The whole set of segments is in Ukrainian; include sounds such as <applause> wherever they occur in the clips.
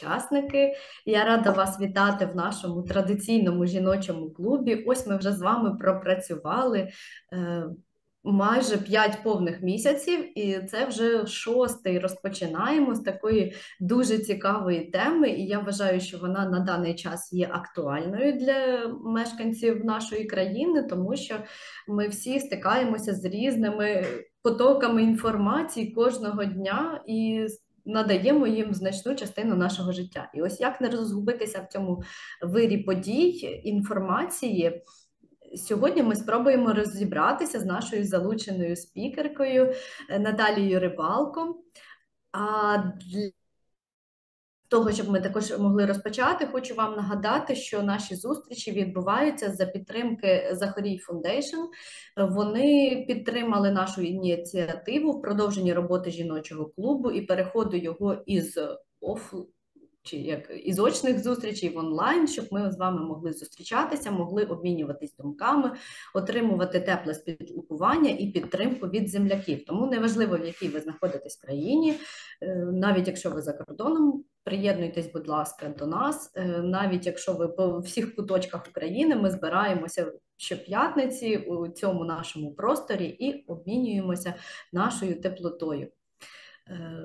учасники. Я рада вас вітати в нашому традиційному жіночому клубі. Ось ми вже з вами пропрацювали е, майже 5 повних місяців, і це вже шостий. Розпочинаємо з такої дуже цікавої теми. І я вважаю, що вона на даний час є актуальною для мешканців нашої країни, тому що ми всі стикаємося з різними. Потоками інформації кожного дня, і надаємо їм значну частину нашого життя. І ось як не розгубитися в цьому вирі подій, інформації. Сьогодні ми спробуємо розібратися з нашою залученою спікеркою е, Наталією Рибалко. А для того, щоб ми також могли розпочати, хочу вам нагадати, що наші зустрічі відбуваються за підтримки Захарій Фундейшн. Вони підтримали нашу ініціативу в продовженні роботи жіночого клубу і переходу його із оф чи як із очних зустрічей в онлайн, щоб ми з вами могли зустрічатися, могли обмінюватись думками, отримувати тепле спілкування і підтримку від земляків. Тому неважливо, в якій ви знаходитесь в країні, е, навіть якщо ви за кордоном. Приєднуйтесь, будь ласка, до нас, е, навіть якщо ви по всіх куточках України, ми збираємося щоп'ятниці у цьому нашому просторі і обмінюємося нашою теплотою. Е,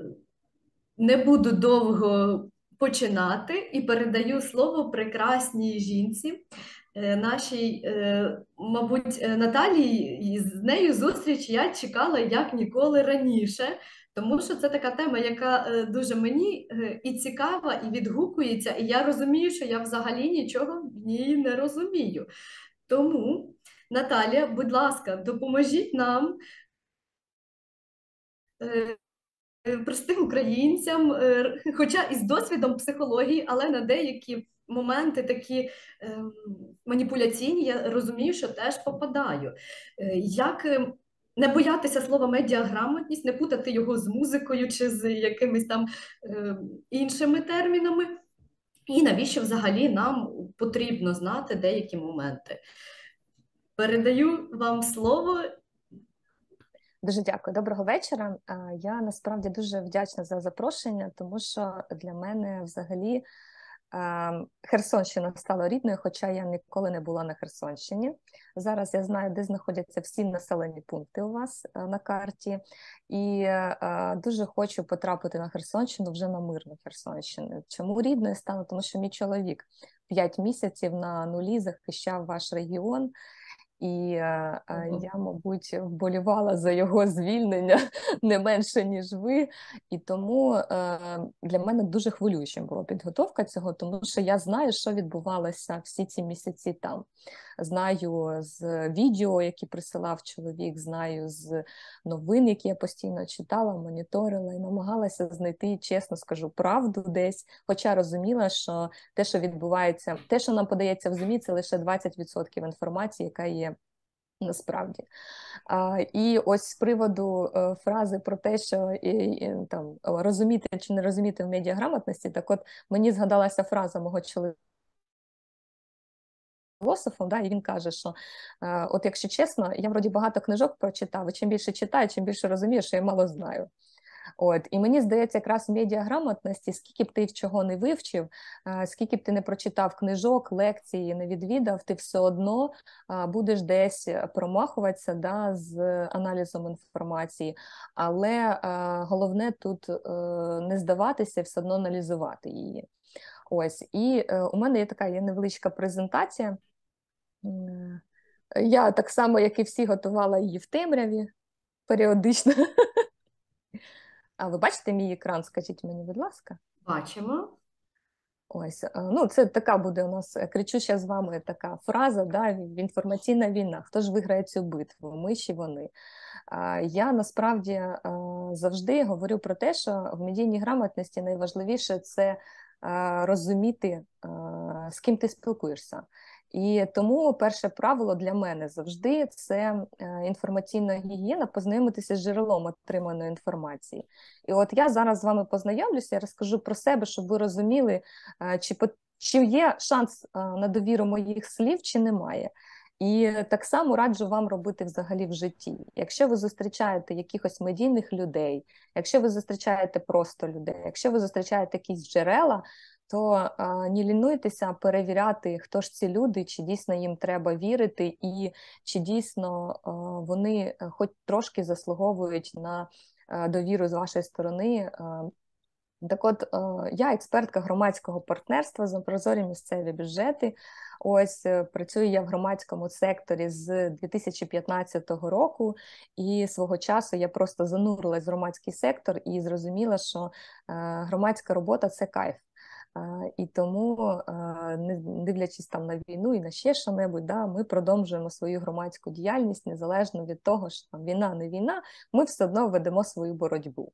не буду довго починати і передаю слово прекрасній жінці. Е, нашій, е, мабуть, е, Наталії з нею зустріч я чекала як ніколи раніше, тому що це така тема, яка дуже мені і цікава, і відгукується, і я розумію, що я взагалі нічого в ній не розумію. Тому, Наталія, будь ласка, допоможіть нам Е, простим українцям, е, хоча і з досвідом психології, але на деякі моменти такі ем, маніпуляційні, я розумію, що теж попадаю. Е, як ем, не боятися слова медіаграмотність, не путати його з музикою чи з якимись там ем, іншими термінами? І навіщо взагалі нам потрібно знати деякі моменти? Передаю вам слово Дуже дякую, доброго вечора. Е, я насправді дуже вдячна за запрошення, тому що для мене взагалі е, Херсонщина стала рідною, хоча я ніколи не була на Херсонщині. Зараз я знаю, де знаходяться всі населені пункти у вас е, на карті, і дуже хочу потрапити на Херсонщину вже на мирну Херсонщину. Чому рідною стала? Тому що мій чоловік п'ять місяців на нулі захищав ваш регіон. І е, е, а, а, я, мабуть, вболівала за його звільнення <laughs> не менше ніж ви. І тому а, е, для мене дуже хвилюючим була підготовка цього, тому що я знаю, що відбувалося всі ці місяці там. Знаю з відео, які присилав чоловік, знаю з новин, які я постійно читала, моніторила і намагалася знайти, чесно скажу, правду десь. Хоча розуміла, що те, що відбувається, те, що нам подається в змі, це лише 20% інформації, яка є. Насправді. А, І ось з приводу е, фрази про те, що і, і, там розуміти чи не розуміти в медіаграмотності, так от мені згадалася фраза мого чоловіка філософом, да, і він каже, що е, от, якщо чесно, я вроді багато книжок прочитав, і чим більше читаю, чим більше розумію, що я мало знаю. От і мені здається, якраз медіаграмотності, скільки б ти чого не вивчив, скільки б ти не прочитав книжок, лекції не відвідав, ти все одно будеш десь е, промахуватися да, з аналізом інформації. Але головне тут е, не здаватися, все одно аналізувати її. Ось і е, у мене є така є невеличка презентація. Я так само, як і всі, готувала її в темряві періодично. <laughs> А ви бачите мій екран? Скажіть мені, будь ласка. Бачимо. Ось е, ну це така буде у нас е, кричуща з вами така фраза. Да, інформаційна війна. Хто ж виграє цю битву? Ми чи вони? Я насправді е, завжди говорю про те, що в медійній грамотності найважливіше це розуміти, з ким ти спілкуєшся. І тому перше правило для мене завжди це е, інформаційна гігієна, познайомитися з джерелом отриманої інформації. І от я зараз з вами познайомлюся, я розкажу про себе, щоб ви розуміли, е, чи чи є шанс е, на довіру моїх слів, чи немає. І так само раджу вам робити взагалі в житті. Якщо ви зустрічаєте якихось медійних людей, якщо ви зустрічаєте просто людей, якщо ви зустрічаєте якісь джерела, то не лінуйтеся перевіряти, хто ж ці люди, чи дійсно їм треба вірити, і чи дійсно вони е, хоч трошки заслуговують на е, довіру з вашої сторони. Так от, е, я експертка громадського партнерства за прозорі місцеві бюджети. Ось працюю я в громадському секторі з 2015 року, і свого часу я просто занурилась в громадський сектор і зрозуміла, що громадська робота це кайф. І тому, не дивлячись там на війну і на ще що небудь, да, ми продовжуємо свою громадську діяльність незалежно від того, що там війна не війна, ми все одно ведемо свою боротьбу.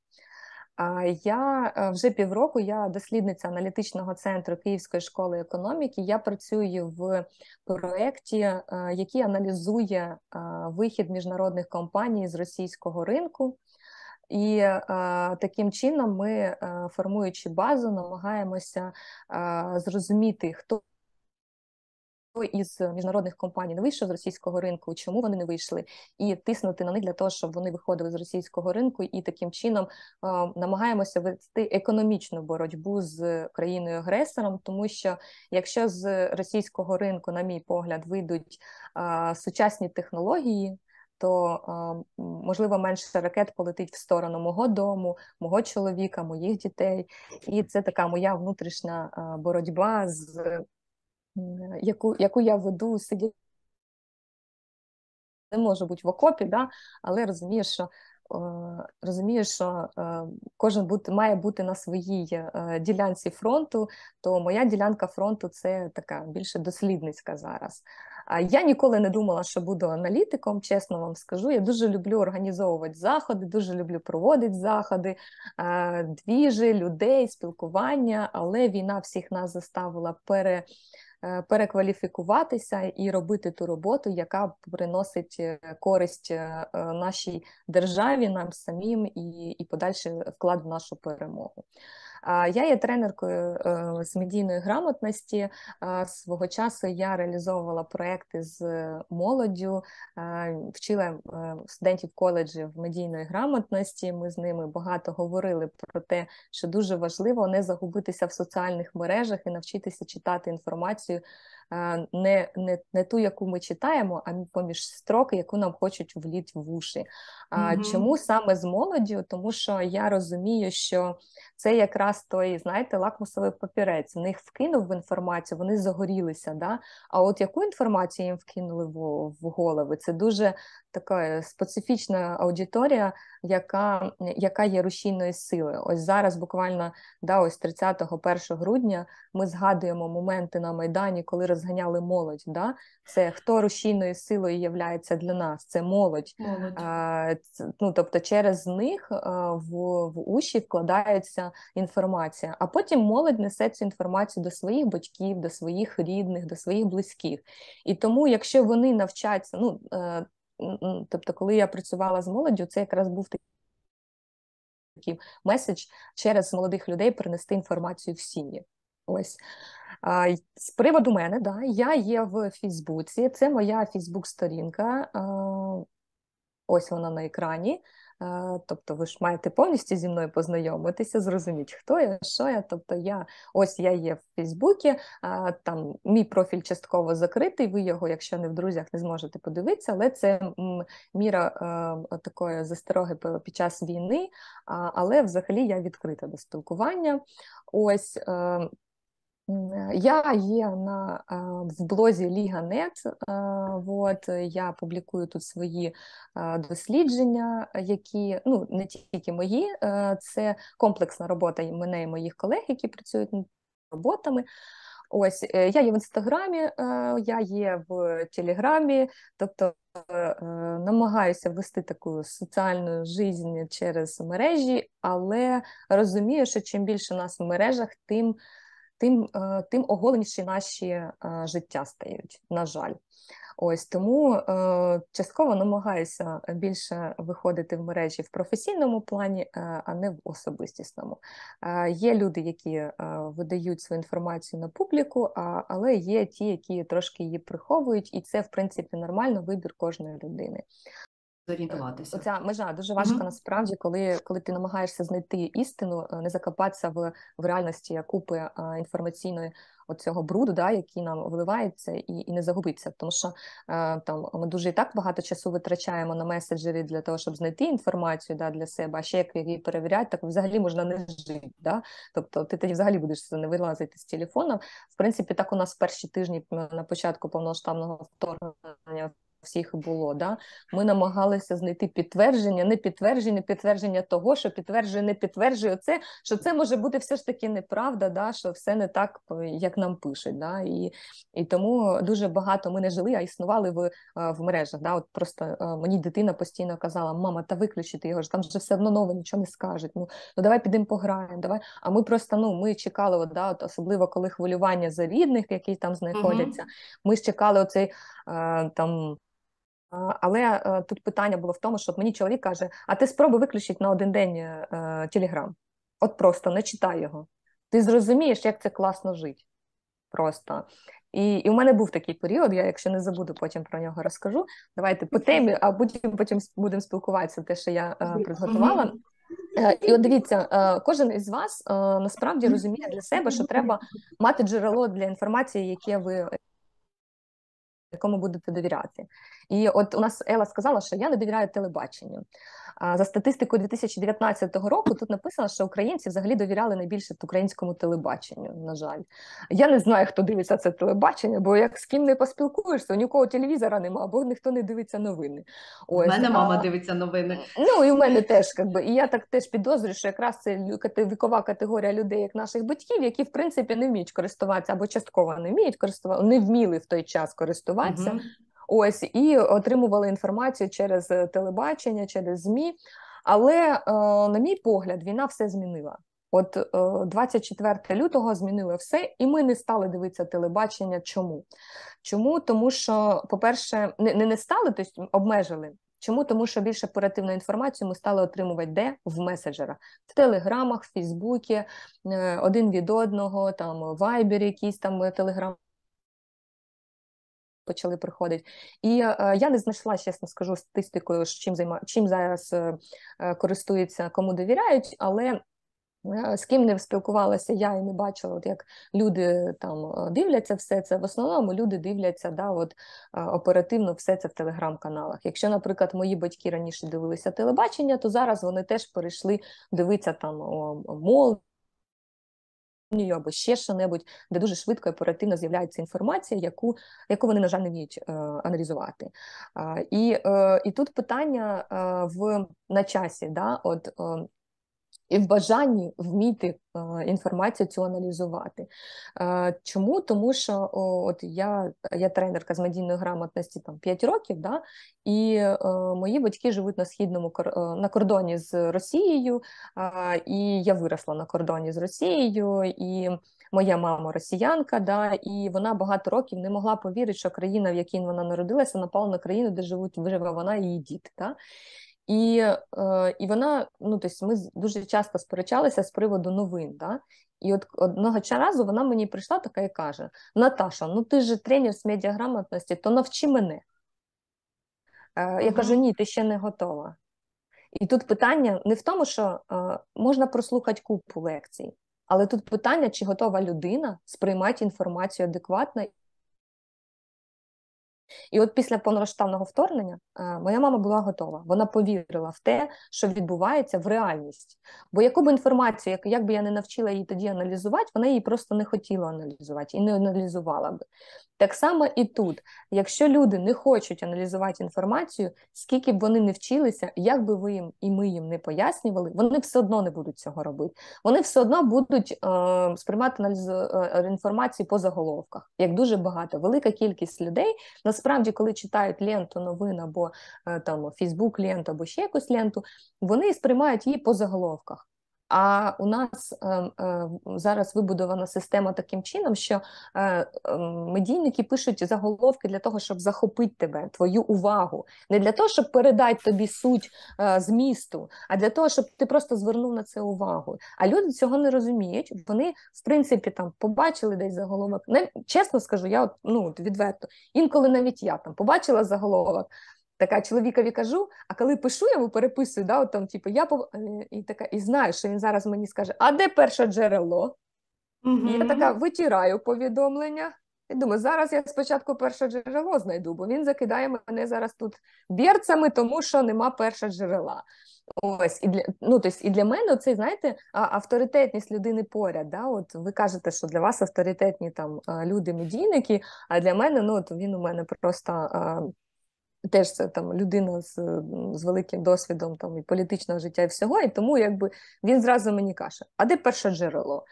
Я е, вже півроку я дослідниця аналітичного центру Київської школи економіки. Я працюю в проєкті, е, який аналізує е, вихід міжнародних компаній з російського ринку. І е, таким чином ми, е, формуючи базу, намагаємося е, зрозуміти, хто із міжнародних компаній не вийшов з російського ринку, чому вони не вийшли, і тиснути на них для того, щоб вони виходили з російського ринку, і таким чином е, намагаємося вести економічну боротьбу з країною-агресором, тому що якщо з російського ринку, на мій погляд, вийдуть е, сучасні технології то е, можливо менше ракет полетить в сторону мого дому, мого чоловіка, моїх дітей. І це така моя внутрішня е, боротьба, з яку яку я веду сидіти, Не можу бути в окопі, да? але розумієш, що розумію, що е, кожен бути, має бути на своїй ділянці фронту, то моя ділянка фронту це така більше дослідницька зараз. Я ніколи не думала, що буду аналітиком, чесно вам скажу. Я дуже люблю організовувати заходи, дуже люблю проводити заходи, двіжі, людей, спілкування, але війна всіх нас заставила пере. Е, перекваліфікуватися і робити ту роботу, яка приносить е, користь е, нашій державі, нам самим і і подальший вклад в нашу перемогу. Я є тренеркою е, з медійної грамотності. Свого часу я реалізовувала проекти з е, молоддю, вчила е, студентів коледжів медійної грамотності. Ми з ними багато говорили про те, що дуже важливо не загубитися в соціальних мережах і навчитися читати інформацію не не, не ту, яку ми читаємо, а поміж строки, яку нам хочуть вліть в уші. А угу. чому саме з молоддю? Тому що я розумію, що це якраз той, знаєте, лакмусовий папірець. В них вкинув в інформацію, вони загорілися. Да? А от яку інформацію їм вкинули в, в голови? Це дуже така е, специфічна аудиторія, яка яка є рушійною силою. Ось зараз буквально да, ось 31 грудня ми згадуємо моменти на Майдані, коли роз Зганяли молодь. Да? Це хто рушійною силою являється для нас, це молодь. молодь. А, ну, Тобто через них а, в, в уші вкладається інформація, а потім молодь несе цю інформацію до своїх батьків, до своїх рідних, до своїх близьких. І тому, якщо вони навчаться, ну а, е, тобто, коли я працювала з молоддю, це якраз був такий меседж через молодих людей принести інформацію в сім'ї. Ось з приводу мене, да, я є в Фейсбуці, це моя Фейсбук-сторінка. Ось вона на екрані. Тобто ви ж маєте повністю зі мною познайомитися, зрозуміти, хто я, що я. Тобто, я ось я є в Фейсбуці, там мій профіль частково закритий. Ви його, якщо не в друзях, не зможете подивитися, але це міра такої застороги під час війни. Але взагалі я відкрита до спілкування. Ось ем, Э, я є на в блозі Ліганет. От э, я публікую тут свої дослідження, э, які ну не тільки мої, це комплексна робота мене і моїх колег, які працюють над роботами. Ось е, я є в інстаграмі, я є в телеграмі, тобто е, намагаюся вести таку соціальну життя через мережі, але розумію, що чим більше нас в мережах, тим тим е, тим оголеніші наші е, життя стають, на жаль. Ось тому е, частково намагаюся більше виходити в мережі в професійному плані, е, а не в особистісному. Е, Є люди, які е, видають свою інформацію на публіку, а, але є ті, які трошки її приховують, і це в принципі нормально вибір кожної людини зорієнтуватися. Оця межа дуже важка mm-hmm. насправді, коли коли ти намагаєшся знайти істину, е, не закопатися в в реальності купи е, інформаційної оцього бруду, да, який нам виливається, і і не загубиться. Тому що а, е, там ми дуже і так багато часу витрачаємо на меседжері для того, щоб знайти інформацію да, для себе, а ще як її перевіряти, так взагалі можна не жити. Да? Тобто ти тоді взагалі будеш не вилазити з телефоном. В принципі, так у нас перші тижні на початку повноштабного вторгнення всіх було. Да? Ми намагалися знайти підтвердження, не підтвердження, підтвердження того, що підтверджує, не підтверджує це, що це може бути все ж таки неправда, да? що все не так, е, як нам пишуть. Да? І і тому дуже багато ми не жили, а існували в е, в мережах. Да? От Просто е, мені дитина постійно казала, мама, та виключити його ж там вже все одно нове, нічого не скажуть. Ну ну давай підемо пограємо. Давай. А ми просто ну ми чекали, от, да, от, особливо коли хвилювання за рідних, які там знаходяться. Ми ж чекали оцей там але е, тут питання було в тому, що мені чоловік каже: а ти спробуй виключити на один день е, телеграм. От просто не читай його. Ти зрозумієш, як це класно жити. Просто. І і у мене був такий період, я, якщо не забуду, потім про нього розкажу. Давайте по темі, а потім потім будемо спілкуватися, те, що я е, приготувала. Е, і от дивіться, е, кожен із вас е, насправді розуміє для себе, що треба мати джерело для інформації, яке ви якому будете довіряти. І от у нас Ела сказала, що я не довіряю телебаченню. За статистикою 2019 року тут написано, що українці взагалі довіряли найбільше українському телебаченню. На жаль, я не знаю, хто дивиться це телебачення, бо як з ким не поспілкуєшся, ні у кого телевізора немає або ніхто не дивиться новини. Ось. У мене мама дивиться новини. Ну і в мене теж якби. І я так теж підозрюю, що якраз це вікова категорія людей, як наших батьків, які в принципі не вміють користуватися або частково не вміють користуватися, не вміли в той час користуватися. Угу. Ось і отримували інформацію через е, телебачення, через змі. Але, е, на мій погляд, війна все змінила. От 24 е, лютого змінили все, і ми не стали дивитися телебачення. Чому? Чому? Тому що, по-перше, не не стали, тобто обмежили. Чому? Тому що більше оперативної інформації ми стали отримувати де? В меседжерах, в телеграмах, в Фейсбуці, один від одного, там вайбер, якісь там телеграм почали приходити. І е, я не знайшла, чесно скажу, статистикою, чим займа чим зараз е, е, користуються, кому довіряють, але. З ким не спілкувалася, я і не бачила, от як люди там дивляться все це. В основному люди дивляться да, от, оперативно все це в телеграм-каналах. Якщо, наприклад, мої батьки раніше дивилися телебачення, то зараз вони теж перейшли дивитися там мол, або ще що-небудь, де дуже швидко і оперативно з'являється інформація, яку яку вони, на жаль, не вміють е, аналізувати. Е, і е, і тут питання е, в на часі. Да? От ем, і в бажанні вміти е, інформацію цю аналізувати. Е, чому? Тому що от я я тренерка з медійної грамотності там 5 років, да, і е, мої батьки живуть на східному на кордоні з Росією, і я виросла на кордоні з Росією. і... Моя мама росіянка, да, і вона багато років не могла повірити, що країна, в якій вона народилася, напала на країну, де живуть виживе вона і її діти. Да? І е, і вона, ну тобто ми дуже часто сперечалися з приводу новин. Да? І от одного разу вона мені прийшла така і каже: Наташа, ну ти ж тренер з медіаграмотності, то навчи мене. Е, я угу. кажу, ні, ти ще не готова. І тут питання не в тому, що е, можна прослухати купу лекцій, але тут питання, чи готова людина сприймати інформацію адекватно і от після повномасштабного вторгнення е, моя мама була готова. Вона повірила в те, що відбувається в реальність. Бо яку б інформацію, як, би я не навчила її тоді аналізувати, вона її просто не хотіла аналізувати і не аналізувала б. Так само і тут, якщо люди не хочуть аналізувати інформацію, скільки б вони не вчилися, як би ви їм і ми їм не пояснювали, вони все одно не будуть цього робити. Вони все одно будуть е, сприймати аналіз е, інформації по заголовках, як дуже багато. Велика кількість людей насправді насправді, коли читають ленту новин або е, там Фейсбук ленту або ще якусь ленту, вони сприймають її по заголовках. А у нас ем, ем, зараз вибудована система таким чином, що е, ем, медійники пишуть заголовки для того, щоб захопити тебе, твою увагу, не для того, щоб передати тобі суть е, змісту, а для того, щоб ти просто звернув на це увагу. А люди цього не розуміють. Вони, в принципі, там побачили десь заголовок. чесно скажу, я от, ну відверто інколи навіть я там побачила заголовок така чоловікові кажу, а коли пишу, я йому переписую, да, от там, типу, я пов... Е, і така, і знаю, що він зараз мені скаже, а де перше джерело? Угу. І я така витираю повідомлення. І думаю, зараз я спочатку перше джерело знайду, бо він закидає мене зараз тут бірцями, тому що нема перше джерела. Ось і для ну тобто, і для мене це знаєте авторитетність людини поряд. Да? От ви кажете, що для вас авторитетні там е, люди медійники. А для мене ну от він у мене просто. Е, Теж це там людина з з великим досвідом там і політичного життя і всього, і тому якби він зразу мені каже, а де перше джерело?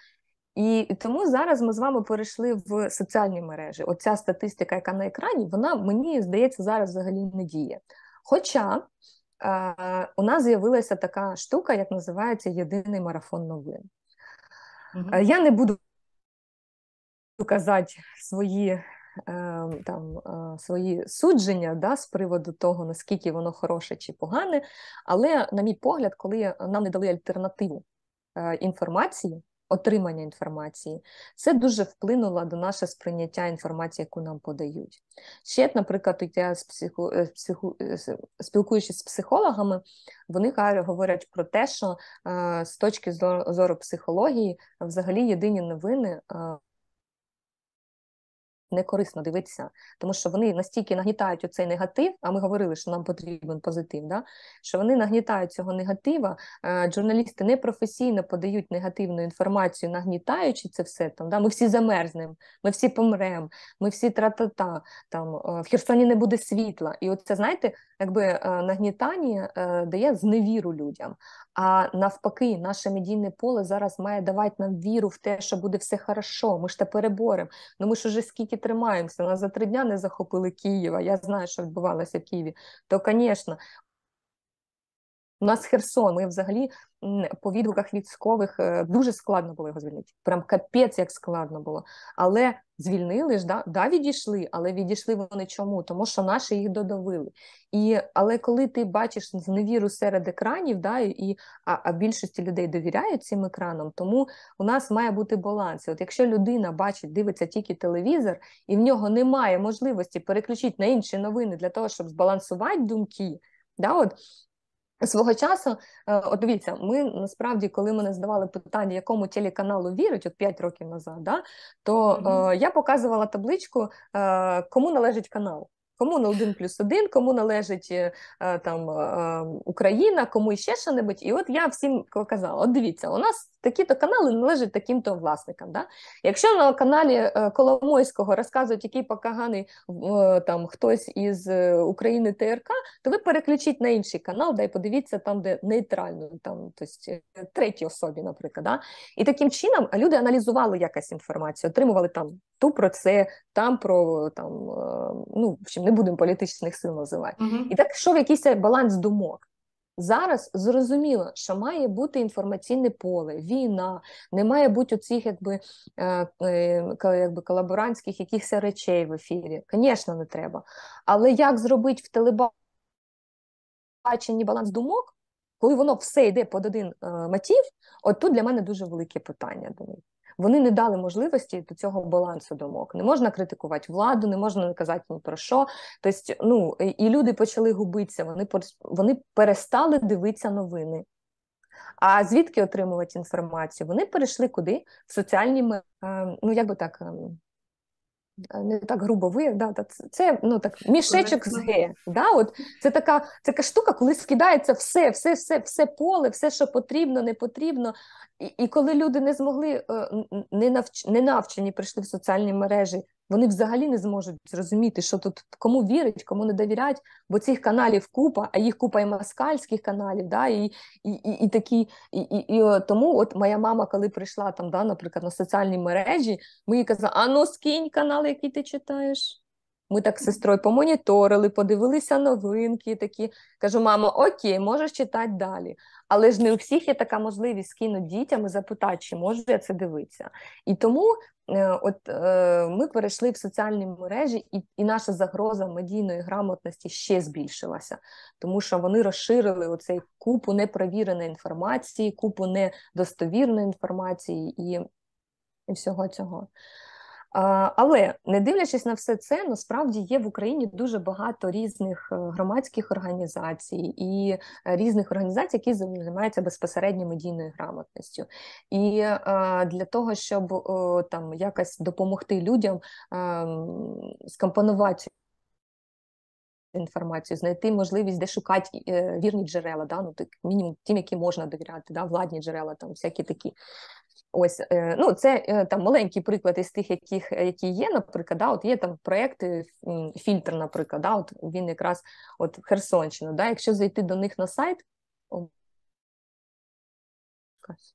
І тому зараз ми з вами перейшли в соціальні мережі. Оця статистика, яка на екрані, вона мені здається зараз взагалі не діє. Хоча е- у нас з'явилася така штука, як називається єдиний марафон новин. mm Я не буду казати свої. Ем, там е, свої судження да, з приводу того, наскільки воно хороше чи погане. Але, на мій погляд, коли нам не дали альтернативу е, інформації, отримання інформації, це дуже вплинуло до наше сприйняття інформації, яку нам подають. Ще, наприклад, я з е, психу, психу, спілкуючись з психологами, вони говорять про те, що з точки зору психології, взагалі єдині новини не корисно дивитися, тому що вони настільки нагнітають оцей негатив. А ми говорили, що нам потрібен позитив. да? Що вони нагнітають цього негатива. Е, журналісти непрофесійно подають негативну інформацію, нагнітаючи це все там. Да? Ми всі замерзнемо, ми всі помремо, ми всі тра-та-та, там е, в Херсоні не буде світла. І оце, знаєте, якби е, нагнітання дає зневіру людям. А навпаки, наше медійне поле зараз має давати нам віру в те, що буде все хорошо. Ми ж те переборемо. Ну ми ж уже скільки тримаємося. Нас за три дня не захопили Києва. Я знаю, що відбувалося в Києві. То, звісно, у нас Херсон, ми взагалі по відгуках військових е, дуже складно було його звільнити. Прям капець, як складно було. Але звільнили ж, да, да відійшли, але відійшли вони чому? Тому що наші їх додавили. І, Але коли ти бачиш зневіру серед екранів, да, і, а, а більшості людей довіряють цим екранам, тому у нас має бути баланс. от Якщо людина бачить, дивиться тільки телевізор, і в нього немає можливості переключити на інші новини для того, щоб збалансувати думки. Да, от Свого часу, е, от дивіться, ми насправді, коли мене здавали питання, якому телеканалу вірить от 5 років назад, да, то mm -hmm. е, я показувала табличку, е, кому належить канал. Кому на один плюс один, кому належить е, е, там е, Україна, кому ще що небудь. І от я всім казала: от дивіться, у нас такі-то канали належать таким-то власникам. Да? Якщо на каналі Коломойського розказують, який покаганий там хтось із України ТРК, то ви переключіть на інший канал, да і подивіться там, де нейтрально, там тобто, третій особі, наприклад. Да? І таким чином люди аналізували якась інформацію, отримували там ту про це, там про е, там е, ну в чим не будемо політичних сил називати. uh І так йшов якийсь баланс думок. Зараз зрозуміло, що має бути інформаційне поле, війна, не має бути оцих якби, е, якби колаборантських якихось речей в ефірі. Звісно, не треба. Але як зробити в телебаченні баланс думок, коли воно все йде під один мотив, от тут для мене дуже велике питання до них вони не дали можливості до цього балансу думок. Не можна критикувати владу, не можна не казати ні про що. Тобто, ну і люди почали губитися. Вони вони перестали дивитися новини. А звідки отримувати інформацію? Вони перейшли куди? В соціальні ем, ну як би так ем, Е, не так грубо ви, да, це ну так мішечок з ге. Да, от Це така це така штука, коли скидається все, все, все, все поле, все, що потрібно, не потрібно. І і коли люди не змогли е, не навч, не навчені, прийшли в соціальні мережі вони взагалі не зможуть зрозуміти, що тут кому вірить, кому не довірять, бо цих каналів купа, а їх купа і маскальських каналів, да, і і, і, і такі. І, і, і, е, Тому от моя мама, коли прийшла там, да, наприклад, на соціальні мережі, ми їй казали: а ну скинь канал, який ти читаєш. Ми так з сестрою помоніторили, подивилися новинки такі. Кажу, мамо, окей, можеш читати далі. Але ж не у всіх є така можливість скинути дітям і запитати, чи можу я це дивитися. І тому е, от е, ми перейшли в соціальні мережі, і, і наша загроза медійної грамотності ще збільшилася, тому що вони розширили оцей купу непровіреної інформації, купу недостовірної інформації і, і всього цього. Але не дивлячись на все це, насправді є в Україні дуже багато різних е, громадських організацій і е, різних організацій, які займаються безпосередньо медійною грамотністю. І е, для того, щоб там якось допомогти людям ем, скомпонувати інформацію, знайти можливість, де шукати е, вірні джерела, да? ну, так, мінімум тим, які можна довіряти, да? владні джерела, там всякі такі. Ось е, ну це е, там маленький приклад із тих, яких які є, наприклад, да, от є там проєкти, фільтр, наприклад, да, от він якраз от Херсонщина. Да, Якщо зайти до них на сайт,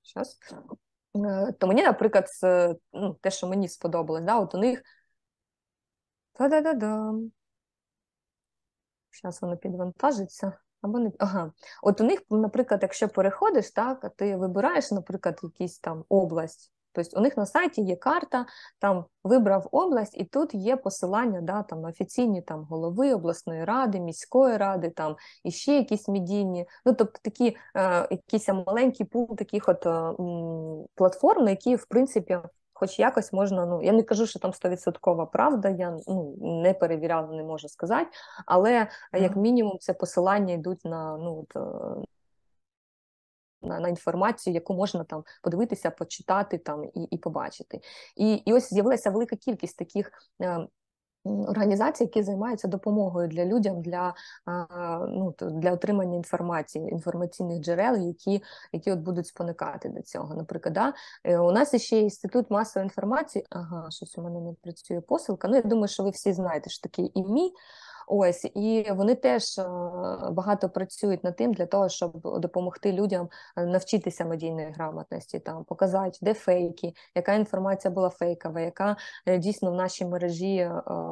Щас. то мені, наприклад, ну, те, що мені сподобалось, да, от у них Та-да-да-да. Зараз воно підвантажиться. Або не ага. От у них, наприклад, якщо переходиш, так ти вибираєш, наприклад, якісь там область. Тобто у них на сайті є карта, там вибрав область, і тут є посилання да, там, на офіційні там, голови обласної ради, міської ради, там і ще якісь медійні. Ну, тобто такі е, якісь маленькі пул таких от е, платформ, на які, в принципі, хоч якось можна. Ну я не кажу, що там стовідсоткова правда. Я ну не перевіряла, не можу сказати. Але е, як мінімум, це посилання йдуть на ну. От, е, на на інформацію, яку можна там подивитися, почитати там і і побачити, і і ось з'явилася велика кількість таких ем, організацій, які займаються допомогою для людям для ну, для отримання інформації, інформаційних джерел, які які от будуть споникати до цього. Наприклад, да? Е, у нас ще є інститут масової інформації. Ага, щось у мене не працює посилка. Ну я думаю, що ви всі знаєте, що таке ІМІ. Ось і вони теж е, багато працюють над тим для того, щоб допомогти людям е, навчитися медійної грамотності, там показати, де фейки, яка інформація була фейкова, яка е, дійсно в нашій мережі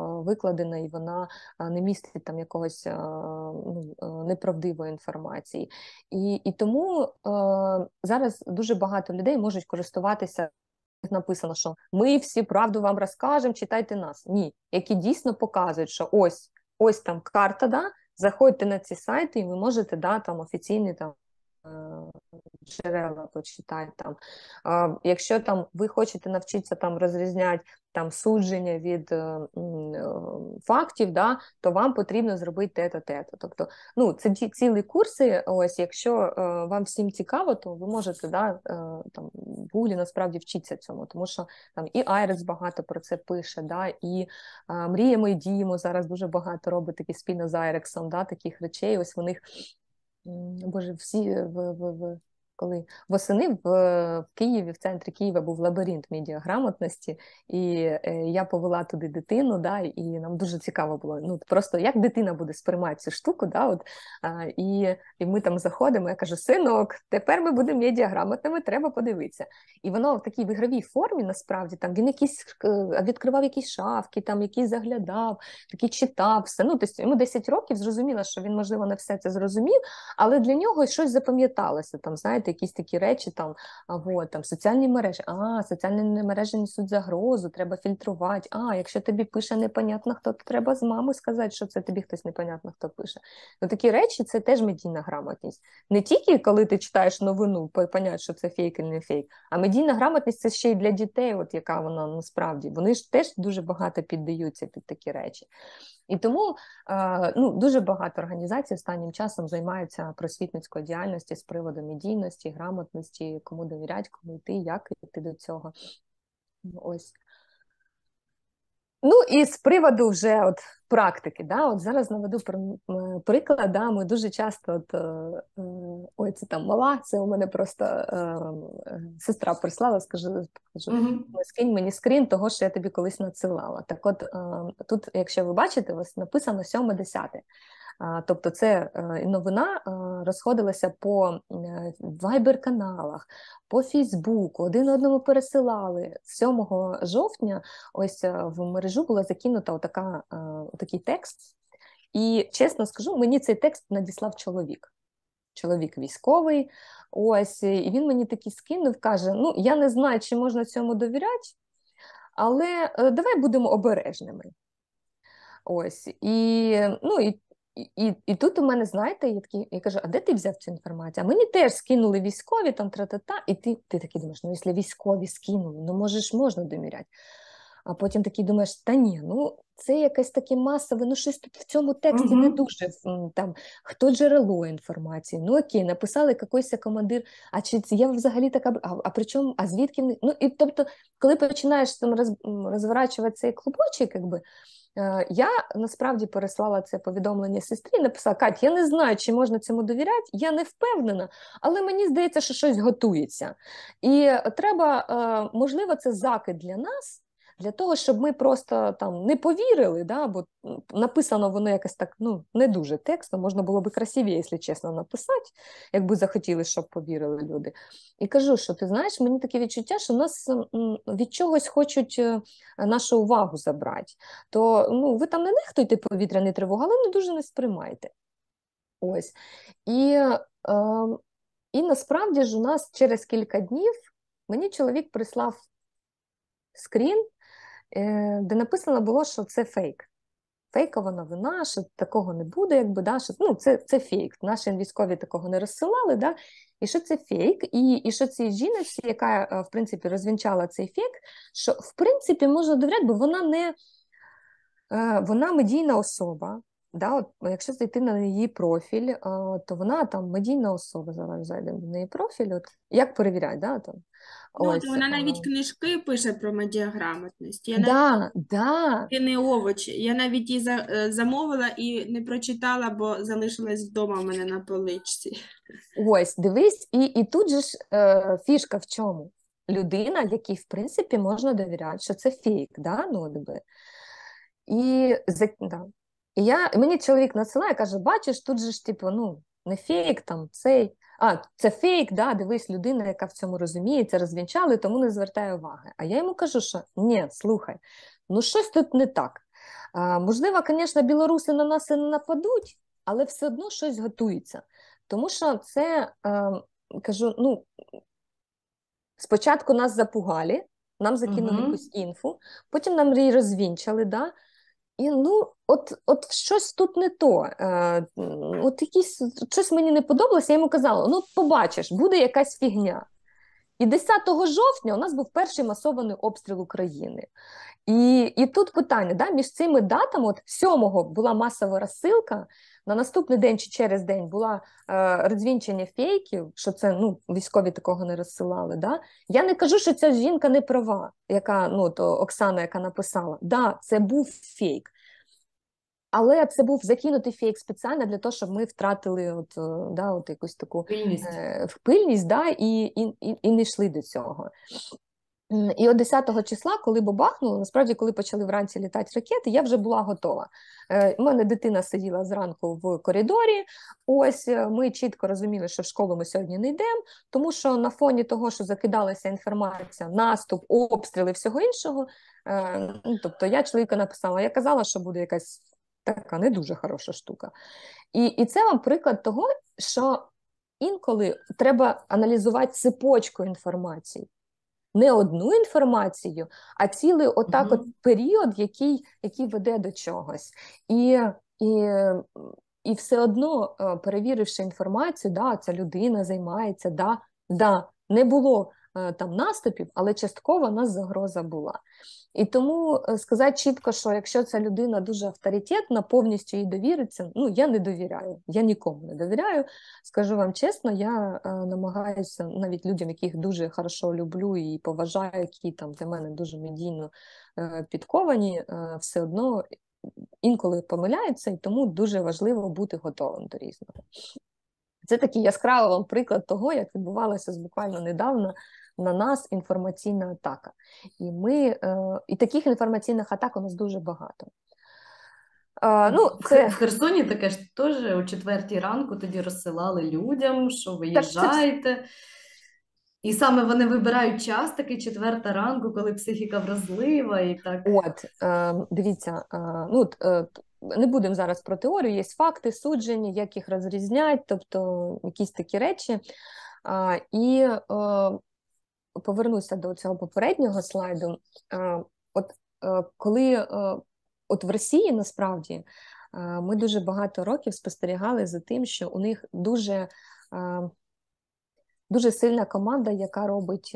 викладена, і вона не містить там якогось ну, неправдивої інформації. І, і тому зараз дуже багато людей можуть користуватися. Написано, що ми всі правду вам розкажемо, читайте нас. Ні, які дійсно показують, що ось ось там карта, да, заходьте на ці сайти, і ви можете да, там офіційний там Е, джерела почитати там. Якщо там ви хочете навчитися там розрізняти там судження від е, е, фактів, да, то вам потрібно зробити те-то, те Тобто, ну, це ці цілі курси. Ось, якщо вам всім цікаво, то ви можете да, там в Гуглі насправді вчитися цьому, тому що там і Айрес багато про це пише, да, і мріємо і діємо зараз дуже багато робить такі спільно з Айрексом, да, таких речей. Ось у них боже, всі е, в, в, в коли восени в, в Києві, в центрі Києва був лабіринт медіаграмотності, і е, я повела туди дитину, да, і нам дуже цікаво було. Ну просто як дитина буде сприймати цю штуку, да, от а, і і ми там заходимо. Я кажу, синок, тепер ми будемо медіаграмотними, треба подивитися. І воно в такій ігровій формі насправді там він якісь е, відкривав якісь шафки, там якісь заглядав, такі читав все. Ну тобто йому 10 років зрозуміло, що він можливо не все це зрозумів, але для нього щось запам'яталося там. Знаєте якісь такі речі, там а вот, там соціальні мережі, а соціальні мережі несуть загрозу, треба фільтрувати. А якщо тобі пише непонятно хто, то треба з мами сказати, що це тобі хтось непонятно хто пише. Ну такі речі це теж медійна грамотність. Не тільки коли ти читаєш новину, понять, що це фейк і не фейк, а медійна грамотність це ще й для дітей, от яка вона насправді. Вони ж теж дуже багато піддаються під такі речі. І тому е, ну, дуже багато організацій останнім часом займаються просвітницькою діяльністю з приводу медійності, грамотності, кому довірять, кому йти, як йти до цього. Ну, ось Ну і з приводу вже от практики, да, от зараз наведу приклад, да, ми дуже часто от, е, е, ой, це там мала, це у мене просто е, сестра прислала, скажу, скажу mm-hmm. скинь мені скрін того, що я тобі колись надсилала. Так от е, тут, якщо ви бачите, ось написано 7 десяте. Тобто, це е, новина е, розходилася по е, вайбер-каналах, по Фейсбуку, один одному пересилали 7 жовтня. Ось в мережу була закинута отака, такий текст. І чесно скажу, мені цей текст надіслав чоловік. Чоловік військовий, ось, і він мені таки скинув, каже: Ну, я не знаю, чи можна цьому довіряти, але давай будемо обережними. Ось, і ну, і і і тут у мене, знаєте, я такий, я кажу, а де ти взяв цю інформацію? А мені теж скинули військові, там тра-та-та, і ти ти такий думаєш, ну якщо військові скинули, ну може ж можна довіряти. А потім такий думаєш, та ні, ну це якесь таке масове, ну щось тут в цьому тексті uh-huh. не дуже там хто джерело інформації. Ну окей, написали якийсь командир, а чи я взагалі така а, а при чому, а звідки? Ну і тобто, коли починаєш там роз, розворачувати цей клубочок, якби. Е, я насправді переслала це повідомлення сестрі, написала: Кать, я не знаю, чи можна цьому довіряти, я не впевнена, але мені здається, що щось готується. І треба, е, можливо, це закид для нас для того, щоб ми просто там не повірили, да, бо ну, написано воно якось так ну, не дуже текстом, можна було би красивіше, якщо чесно, написати, якби захотіли, щоб повірили люди. І кажу, що ти знаєш, мені таке відчуття, що нас від чогось хочуть е, нашу увагу забрати. То ну, ви там не нехтуйте повітряну тривогу, але не дуже не сприймайте. Ось. І е, і насправді ж у нас через кілька днів мені чоловік прислав скрін Е, де написано було, що це фейк. Фейкова новина, що такого не буде, якби да, що ну, це це фейк. Наші військові такого не розсилали, да, і що це фейк, і і що цій жіночці, яка е, в принципі розвінчала цей фейк, що в принципі можна довіряти, бо вона не е, вона медійна особа. Да, от, Якщо зайти на її профіль, то вона там медійна особа. Зараз зайдемо на її профіль. От, Як перевіряти, да, там. Ну, Ось, вона навіть книжки пише про медіаграмотність. Я да, навіть... да. не овоч. Я навіть її за- е, замовила і не прочитала, бо залишилась вдома в мене на поличці. Ось, дивись, і і тут же ж е, фішка в чому? Людина, якій, в принципі, можна довіряти, що це фейк, да, ну, диби. І да. І я, мені чоловік надсилає, каже, бачиш, тут же ж, типу, ну, не фейк, там, цей а це фейк, да, дивись, людина, яка в цьому розуміється, розвінчали, тому не звертає уваги. А я йому кажу, що ні, слухай, ну щось тут не так. А, Можливо, звісно, білоруси на нас і не нападуть, але все одно щось готується. Тому що це а, кажу, ну спочатку нас запугали, нам закинули угу. якусь інфу, потім нам її розвінчали. да, і ну, от от щось тут не то. Е, От якісь щось мені не подобалося, я йому казала: ну, побачиш, буде якась фігня. І 10 жовтня у нас був перший масований обстріл України. І і тут питання да, між цими датами: от 7-го була масова розсилка, на наступний день чи через день була е, розвінчення фейків, що це ну військові такого не розсилали. Да? Я не кажу, що ця жінка не права, яка ну то Оксана, яка написала, да, це був фейк. Але це був закинутий фейк спеціально для того, щоб ми втратили от, е, да, от якусь таку пильність, е, пильність да, і, і, і, і не йшли до цього. І о 10 числа, коли бабахнуло, насправді, коли почали вранці літати ракети, я вже була готова. Е, у мене дитина сиділа зранку в коридорі. Ось е, ми чітко розуміли, що в школу ми сьогодні не йдемо, тому що на фоні того, що закидалася інформація, наступ, обстріли, всього іншого. Е, ну, тобто я чоловіка написала, я казала, що буде якась така не дуже хороша штука. І, І це вам приклад того, що інколи треба аналізувати цепочку інформації не одну інформацію, а цілий отак mm-hmm. період, який який веде до чогось. І і, і все одно, е, перевіривши інформацію, да, ця людина займається, да, да, не було Е, там наступів, але частково у нас загроза була. І тому е, сказати чітко, що якщо ця людина дуже авторитетна, повністю їй довіриться, ну я не довіряю, я нікому не довіряю. Скажу вам чесно, я е, намагаюся навіть людям, яких дуже хорошо люблю і поважаю, які там для мене дуже медійно підковані, все одно. Інколи помиляються, і тому дуже важливо бути готовим до різного. Це такий яскравий вам приклад того, як відбувалося буквально недавно на нас інформаційна атака. І ми, е, і таких інформаційних атак у нас дуже багато. А, ну, ну це... В Херсоні таке ж теж о четвертій ранку тоді розсилали людям, що виїжджаєте. І саме вони вибирають час таки четверта ранку, коли психіка вразлива і так. От, е, дивіться, е, ну не будемо зараз про теорію, є факти, судження, як їх розрізнять, тобто якісь такі речі. І повернуся до цього попереднього слайду. Е, от е, коли е, от в Росії насправді ми дуже багато років спостерігали за тим, що у них дуже дуже сильна команда, яка робить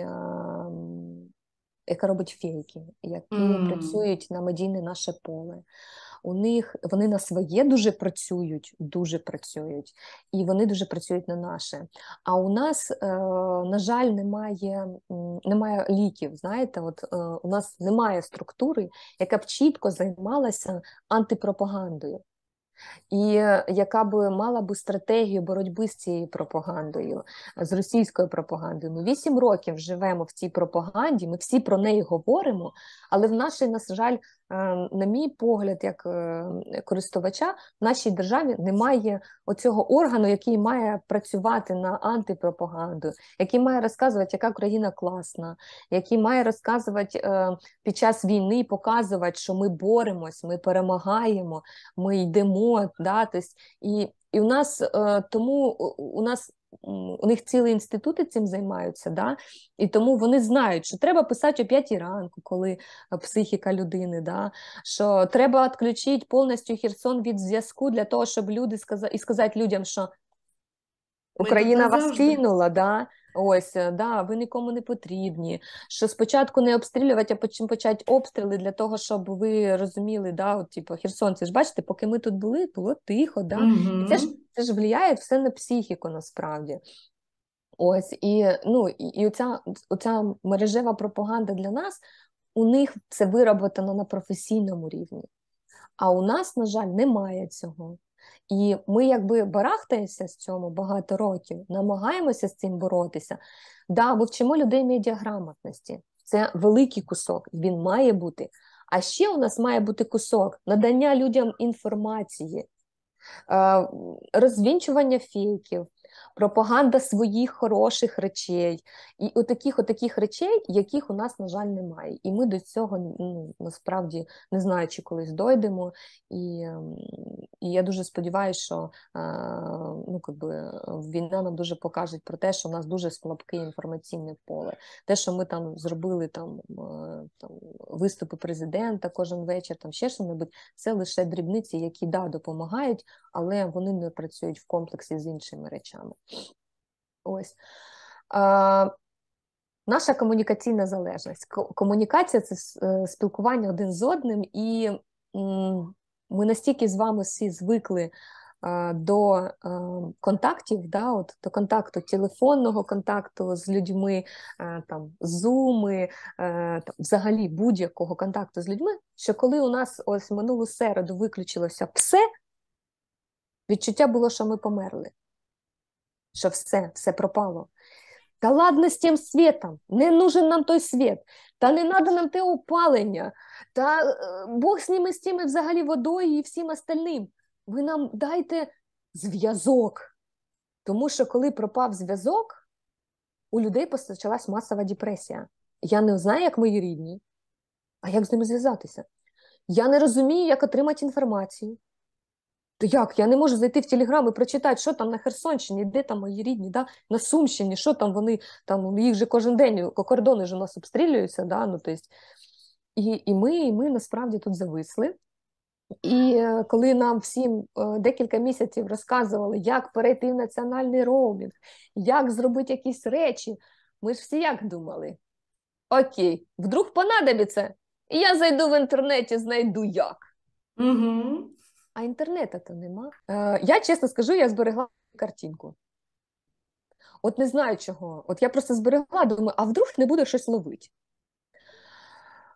яка робить фейки, які mm. працюють на медійне наше поле у них вони на своє дуже працюють, дуже працюють, і вони дуже працюють на наше. А у нас, е, на жаль, немає немає ліків. Знаєте, от е, у нас немає структури, яка б чітко займалася антипропагандою. І е, яка б мала би стратегію боротьби з цією пропагандою, з російською пропагандою. Ми вісім років живемо в цій пропаганді, ми всі про неї говоримо, але в нашій, на жаль, Е, на мій погляд, як е, користувача, в нашій державі немає оцього органу, який має працювати на антипропаганду, який має розказувати, яка країна класна, який має розказувати е, під час війни, показувати, що ми боремось, ми перемагаємо, ми йдемо датись. І і у нас тому у нас у них цілі інститути цим займаються, да? і тому вони знають, що треба писати о 5 ранку, коли е, психіка людини, да? що треба відключити повністю Херсон від зв'язку для того, щоб люди сказали і сказати людям, що Україна вас кинула. да? Ось е, да, ви нікому не потрібні. Що спочатку не обстрілювати, а потім почати обстріли для того, щоб ви розуміли, да, от, типу, херсонці ж бачите, поки ми тут були, було тихо, да. Угу. І це ж це ж впливає все на психіку насправді. Ось і ну і, оця, оця мережева пропаганда для нас, у них це вироботано на професійному рівні. А у нас, на жаль, немає цього. І ми якби барахтаємося з цьому багато років, намагаємося з цим боротися. Да, ми вчимо людей медіаграмотності. Це великий кусок, він має бути. А ще у нас має бути кусок надання людям інформації, е, розвінчування фейків, пропаганда своїх хороших речей, і отаких отаких речей, яких у нас, на жаль, немає. І ми до цього ну, насправді не знаю, чи колись дойдемо. І ем, і я дуже сподіваюся, що е, ну, якби, війна нам дуже покаже про те, що у нас дуже слабке інформаційне поле. Те, що ми там зробили там, е, там виступи президента кожен вечір, там ще що небудь, це лише дрібниці, які да, допомагають але вони не працюють в комплексі з іншими речами. Ось. А, Наша комунікаційна залежність. Комунікація це е, спілкування один з одним, і ми настільки з вами всі звикли до контактів, да, от, до контакту телефонного контакту з людьми, там, зуми, там, взагалі будь-якого контакту з людьми. Що коли у нас ось минулу середу виключилося все, Відчуття було, що ми померли, що все, все пропало. Та ладно з тим світом, не нужен нам той світ, та не треба нам те опалення, та е, Бог з ними з тими взагалі водою і всім остальним. Ви нам дайте зв'язок. Тому що, коли пропав зв'язок, у людей почалась масова депресія. Я не знаю, як мої рідні, а як з ними зв'язатися. Я не розумію, як отримати інформацію. Як я не можу зайти в Телеграм і прочитати, що там на Херсонщині, де там мої рідні, да? на Сумщині, що там вони там ну, їх же кожен день кордони ж у нас обстрілюються. Да? Ну, то есть, і і ми і ми насправді тут зависли. І е, коли нам всім е, декілька місяців розказували, як перейти в національний роумінг, як зробити якісь речі, ми ж всі як думали: Окей, вдруг понадобиться, і я зайду в інтернеті, знайду як. Угу а інтернету то нема. Е, Я чесно скажу, я зберегла картинку. От не знаю чого. От я просто зберегла, думаю, а вдруг не буде щось ловити.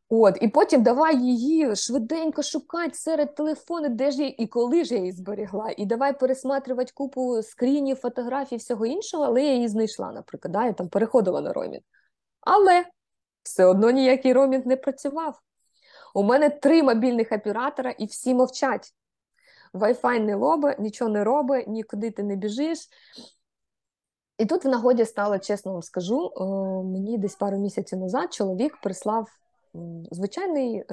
От, і потім давай її швиденько шукати серед телефону, де ж її і коли ж я її зберегла. І давай пересматривати купу скрінів, фотографій, всього іншого, але я її знайшла, наприклад. Да? Я там переходила на ромінг. Але все одно ніякий ромінг не працював. У мене три мобільних оператора і всі мовчать. Wi-Fi не лоби, нічого не роби, нікуди ти не біжиш. І тут в нагоді стало, чесно вам скажу, е, мені десь пару місяців назад чоловік прислав звичайний е,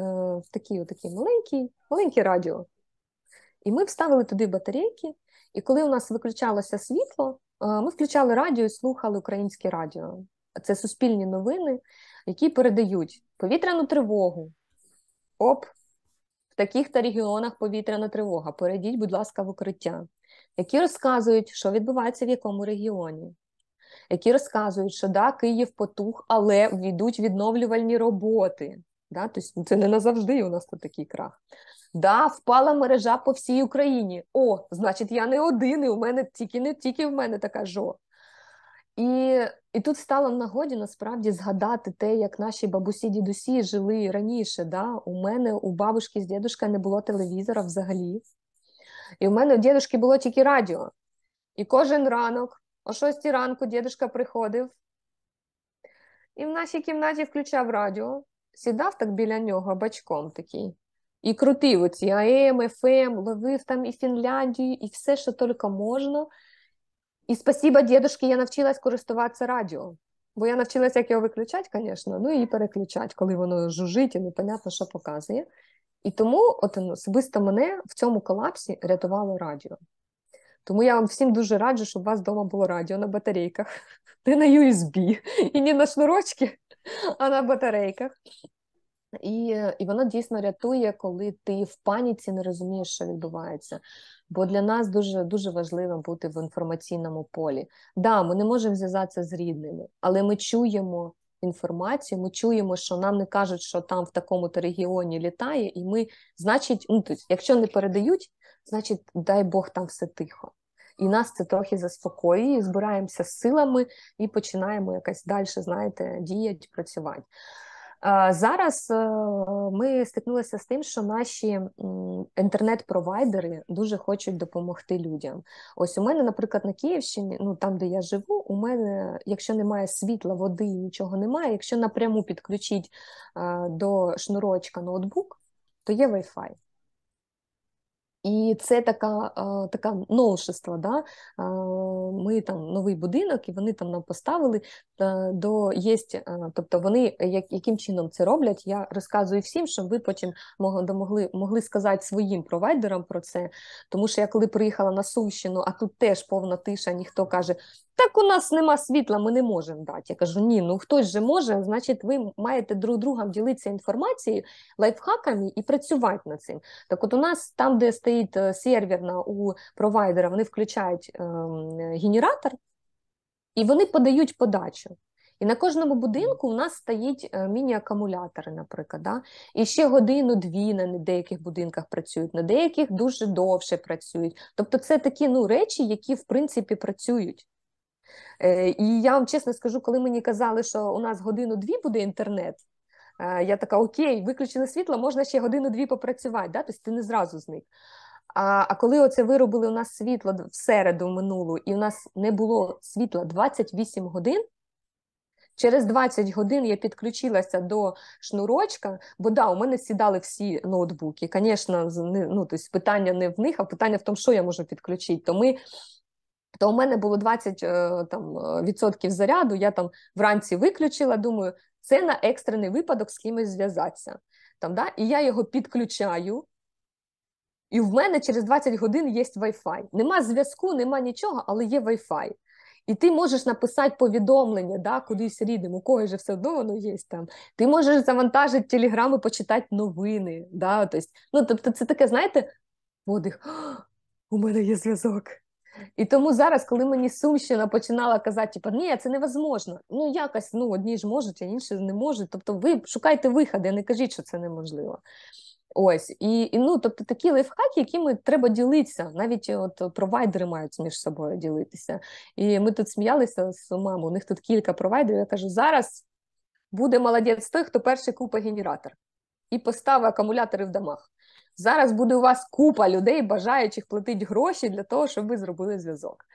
такий отакий маленький, маленький радіо. І ми вставили туди батарейки, і коли у нас виключалося світло, е, ми включали радіо і слухали українське радіо. Це суспільні новини, які передають повітряну тривогу. Оп, таких та регіонах повітряна тривога. Перейдіть, будь ласка, в укриття, які розказують, що відбувається в якому регіоні, які розказують, що да, Київ потух, але ведуть відновлювальні роботи. Да? Тобто Це не назавжди у нас тут такий крах. Да, впала мережа по всій Україні. О, значить, я не один, і у мене тільки не тільки в мене така жо. І і тут стало нагоді насправді згадати те, як наші бабусі, дідусі жили раніше. Да? У мене у бабушки з дідушка не було телевізора взагалі. І у мене у дідушки було тільки радіо. І кожен ранок, о 6 ранку, дідушка приходив і в нашій кімнаті включав радіо, сідав так біля нього бачком такий. І крутив оці АМ, ФМ, ловив там і Фінляндію, і все, що тільки можна. І спасіба дідушки, я навчилась користуватися радіо. Бо я навчилася, як його виключати, звісно, ну і переключати, коли воно жужить і непонятно, що показує. І тому от особисто мене в цьому колапсі рятувало радіо. Тому я вам всім дуже раджу, щоб у вас вдома було радіо на батарейках, <laughs> не на USB, і не на шнурочки, а на батарейках. І і воно дійсно рятує, коли ти в паніці не розумієш, що відбувається. Бо для нас дуже дуже важливо бути в інформаційному полі. Да, ми не можемо зв'язатися з рідними, але ми чуємо інформацію, ми чуємо, що нам не кажуть, що там в такому-то регіоні літає, і ми, значить, ну тобто, якщо не передають, значить, дай Бог там все тихо. І нас це трохи заспокоює, збираємося з силами і починаємо якась далі, знаєте, діяти, працювати. Е, зараз е, ми стикнулися з тим, що наші інтернет-провайдери дуже хочуть допомогти людям. Ось у мене, наприклад, на Київщині, ну там, де я живу, у мене, якщо немає світла, води нічого немає. Якщо напряму підключить е, до шнурочка ноутбук, то є Wi-Fi. І це така така новшество. Да? Ми там новий будинок, і вони там нам поставили до єсть. Тобто вони яким чином це роблять? Я розказую всім, щоб ви потім могли могли сказати своїм провайдерам про це. Тому що я коли приїхала на Сумщину, а тут теж повна тиша, ніхто каже, так у нас нема світла, ми не можемо дати. Я кажу, ні, ну хтось же може, значить, ви маєте друг другом ділитися інформацією, лайфхаками і працювати над цим. Так от у нас там, де стоїть е, серверна у провайдера, вони включають ем, генератор і вони подають подачу. І на кожному будинку у нас стоїть е, міні-акумулятори, наприклад. Да? І ще годину-дві на деяких будинках працюють, на деяких дуже довше працюють. Тобто це такі ну, речі, які в принципі працюють. Е, і я вам чесно скажу, коли мені казали, що у нас годину-дві буде інтернет. Е, я така, окей, виключили світло, можна ще годину-дві попрацювати, да? тобто ти не зразу зник. А а коли оце виробили у нас світло в середу минулу, і у нас не було світла 28 годин, через 20 годин я підключилася до шнурочка, бо да, у мене сідали всі ноутбуки. Звісно, ну, тобто питання не в них, а питання в тому, що я можу підключити. То ми то тобто у мене було 20 е, там, е, відсотків заряду. Я там вранці виключила. Думаю, це на екстрений випадок з кимось зв'язатися. Там, да? І я його підключаю, і в мене через 20 годин є Wi-Fi. Нема зв'язку, нема нічого, але є Wi-Fi. І ти можеш написати повідомлення, да, кудись рідним, у когось же все одно воно є там. Ти можеш завантажити телеграм і почитати новини. Да, тобто, ну, тобто, це таке, знаєте, подих. У мене є зв'язок. І тому зараз, коли мені Сумщина починала казати, типу, ні, це невозможно. Ну, якось ну, одні ж можуть, а інші не можуть. Тобто, ви шукайте виходи, не кажіть, що це неможливо. Ось і, і ну, тобто такі лайфхаки, якими треба ділитися, навіть от провайдери мають між собою ділитися. І ми тут сміялися з мамою, у них тут кілька провайдерів. Я кажу, зараз буде молодець той, хто перший купить генератор і поставить акумулятори в домах. Зараз буде у вас купа людей, бажаючих платити гроші для того, щоб ви зробили зв'язок.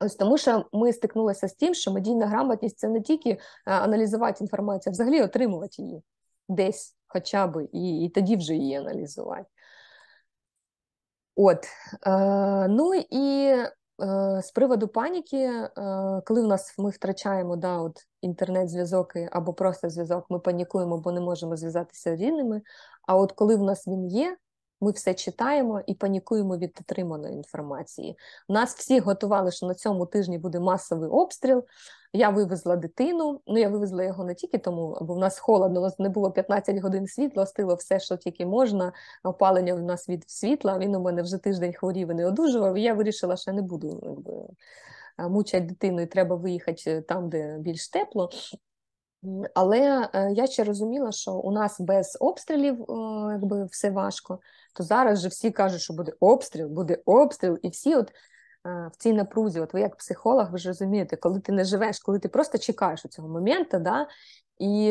Ось тому, що ми стикнулися з тим, що медійна грамотність це не тільки е, аналізувати інформацію, а взагалі отримувати її десь, хоча б, і, і тоді вже її аналізувати. От, е, ну і е, з приводу паніки, е, коли в нас ми втрачаємо да, от інтернет-зв'язок або просто зв'язок, ми панікуємо, бо не можемо зв'язатися з рідними. А от коли в нас він є, ми все читаємо і панікуємо від отриманої інформації. Нас всі готували, що на цьому тижні буде масовий обстріл. Я вивезла дитину, ну я вивезла його не тільки тому, бо в нас холодно, у нас не було 15 годин світла, стило все, що тільки можна. Опалення в нас від світла. Він у мене вже тиждень хворів і не одужував. і Я вирішила, що я не буду якби, е, мучати дитину, і треба виїхати е, там, де більш тепло. Але е, я ще розуміла, що у нас без обстрілів е, якби все важко, то зараз же всі кажуть, що буде обстріл, буде обстріл, і всі от е, в цій напрузі, от ви як психолог, ви ж розумієте, коли ти не живеш, коли ти просто чекаєш у цього моменту, да? і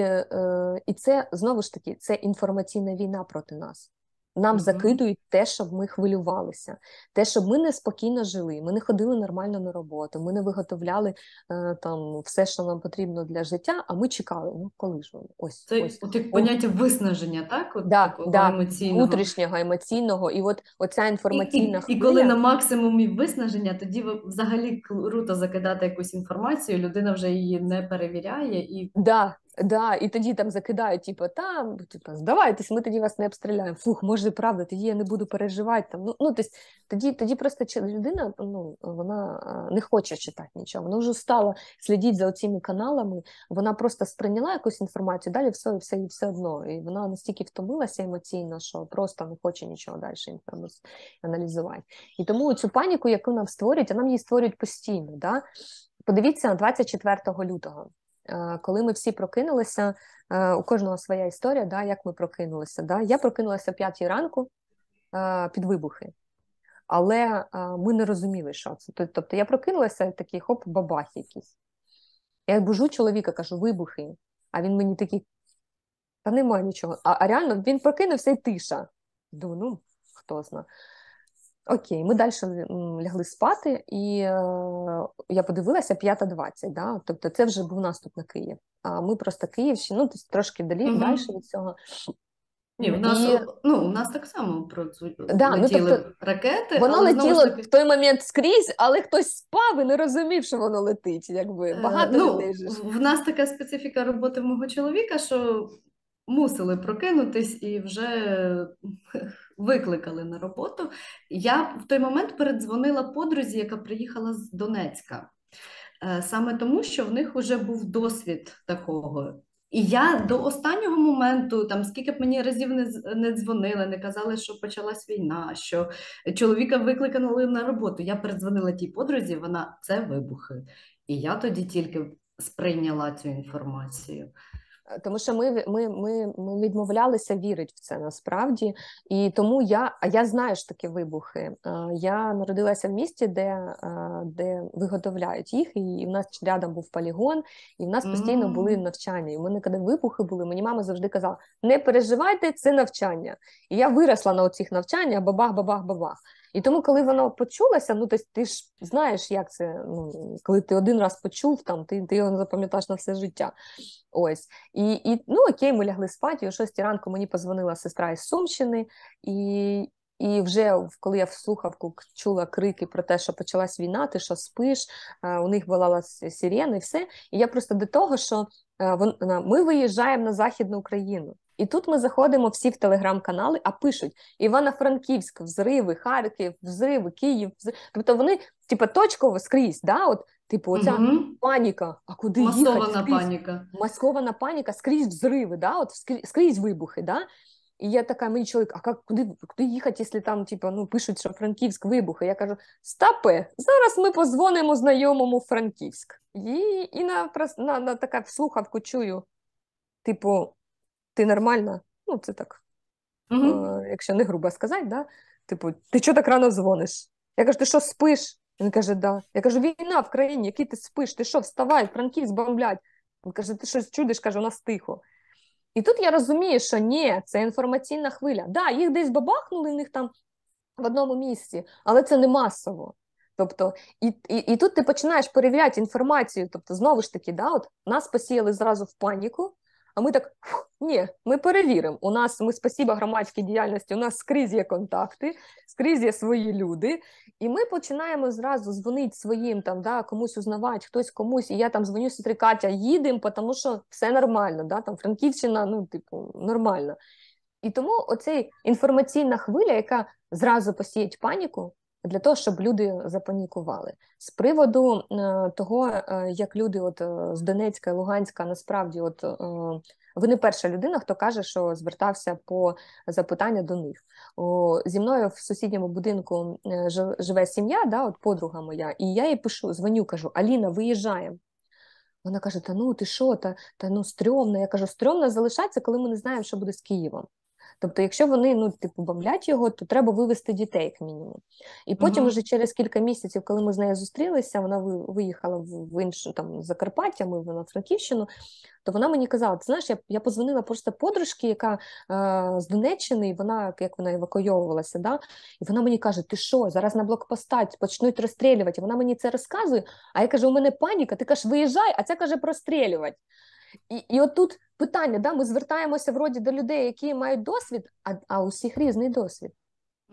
і це знову ж таки це інформаційна війна проти нас. Нам mm-hmm. закидують те, щоб ми хвилювалися, те, щоб ми неспокійно жили, ми не ходили нормально на роботу, ми не виготовляли е, там все, що нам потрібно для життя. А ми чекали. Ну коли ж воно ось це ось, ось. поняття виснаження, так От да, такого да, емоційного внутрішнього емоційного, і от оця інформаційна і, і, і коли на максимумі виснаження, тоді взагалі круто закидати якусь інформацію. Людина вже її не перевіряє і да Да, і тоді там закидають, типу, там, типу, здавайтесь, ми тоді вас не обстріляємо. Фух, може, правда, тоді я не буду переживати. Там. Ну, ну, тобто, Тоді тоді просто людина ну, вона не хоче читати нічого. Вона вже стала слідити за цими каналами, вона просто сприйняла якусь інформацію, далі все все, все одно. І вона настільки втомилася емоційно, що просто не хоче нічого далі аналізувати. І тому цю паніку, яку нам створюють, а нам її створюють постійно. Да? Подивіться, 24 лютого. Е, коли ми всі прокинулися, е, у кожного своя історія, да, як ми прокинулися. Да. Я прокинулася о п'ятій ранку е, під вибухи, але ми не розуміли, що це. Тобто я прокинулася такий хоп, бабах якийсь. Я бужу чоловіка, кажу, вибухи. А він мені такий, та немає нічого. А, а реально він прокинувся і тиша. Думаю, ну хто знає. Окей, ми далі лягли спати, і е, я подивилася 5.20, да? тобто це вже був наступ на Київ. А ми просто Київщина, ну тобто трошки далі угу. далі від цього. Ні, у нас і... ну у нас так само да, ну, летіли ну, тобто, ракети. Воно але, летіло таки... в той момент скрізь, але хтось спав і не розумів, що воно летить. Якби е, багато е, ну, людей. В нас така специфіка роботи мого чоловіка, що мусили прокинутись і вже викликали на роботу. Я в той момент передзвонила подрузі, яка приїхала з Донецька, е, саме тому, що в них вже був досвід такого. І я до останнього моменту, там скільки б мені разів не не дзвонили, не казали, що почалась війна, що чоловіка викликали на роботу. Я передзвонила тій подрузі, вона це вибухи. І я тоді тільки сприйняла цю інформацію. Е, тому що ми ми, ми, ми відмовлялися вірити в це насправді. І тому я, а я знаю ж такі вибухи. Е, я народилася в місті, де е, де виготовляють їх, і в нас рядом був полігон, і в нас постійно були навчання. І в мене коли вибухи були, мені мама завжди казала: не переживайте, це навчання. І я виросла на оцих навчаннях, бабах, бабах, бабах. І тому, коли воно почулося, ну то ти ж знаєш, як це, ну, коли ти один раз почув, там ти ти його запам'ятаєш на все життя. Ось. І і ну окей, ми лягли спати, і о шостій ранку мені позвонила сестра із Сумщини, і і вже коли я в слухавку чула крики про те, що почалась війна, ти що спиш, е, у них волала сирена і все. І я просто до того, що е, ми виїжджаємо на Західну Україну. І тут ми заходимо всі в телеграм-канали, а пишуть Івано-Франківськ, взриви, Харків, взриви, Київ, взриви. тобто вони типу, точково скрізь. да, от, Типу, оця угу. паніка. А куди Масована їхати? Масована паніка. Масована паніка, скрізь взриви, да, от, скрізь, скрізь вибухи. Да? І я така, мій чоловік, а как, куди куди їхати, якщо там типу, ну, пишуть, що Франківськ вибухи? Я кажу: Стапе, зараз ми позвонимо знайомому Франківськ. І і на на, на, на така слухавку чую, типу, ти нормальна? Ну, це так, угу. е, якщо не грубо сказати, да? типу, ти чого так рано дзвониш? Я кажу, ти що спиш? Він каже, да. Я кажу, війна в країні, який ти спиш, ти що, вставай, франківськ бомблять. Він каже, ти щось чудиш, каже, у нас тихо. І тут я розумію, що ні, це інформаційна хвиля. Да, їх десь бабахнули, них там в одному місці, але це не масово. Тобто, і і, і тут ти починаєш перевіряти інформацію. Тобто, знову ж таки, да, от нас посіяли зразу в паніку, а ми так ні, ми перевіримо. У нас ми спасіба громадській діяльності, у нас скрізь є контакти, скрізь є свої люди. І ми починаємо зразу дзвонити своїм там, да, комусь узнавати, хтось комусь, і я там дзвоню сестри Катя, їдемо, тому що все нормально, да, там Франківщина, ну, типу, нормально. І тому оцей інформаційна хвиля, яка зразу посіє паніку, для того, щоб люди запанікували. З приводу е, того, е, як люди от е, з Донецька і Луганська насправді от. Ви не перша людина, хто каже, що звертався по запитання до них. О, Зі мною в сусідньому будинку живе сім'я, да, от подруга моя, і я їй пишу, дзвоню, кажу: Аліна, виїжджаємо. Вона каже: Та ну ти що, та та ну стрьомно. Я кажу, стрьомно залишається, коли ми не знаємо, що буде з Києвом. Тобто, якщо вони ну типу бавлять його, то треба вивести дітей як мінімум. І потім, угу. уже через кілька місяців, коли ми з нею зустрілися, вона виїхала в іншу там Закарпаття, ми на Франківщину. То вона мені казала, ти знаєш, я я позвонила просто подружці, яка е, з Донеччини, і вона як вона евакуйовувалася, да? і вона мені каже, ти що, зараз на блокпостать почнуть розстрілювати. І вона мені це розказує. А я кажу, у мене паніка, ти кажеш, виїжджай, а це каже, прострілювати. І і отут питання: да, ми звертаємося вроді до людей, які мають досвід, а а у різний досвід.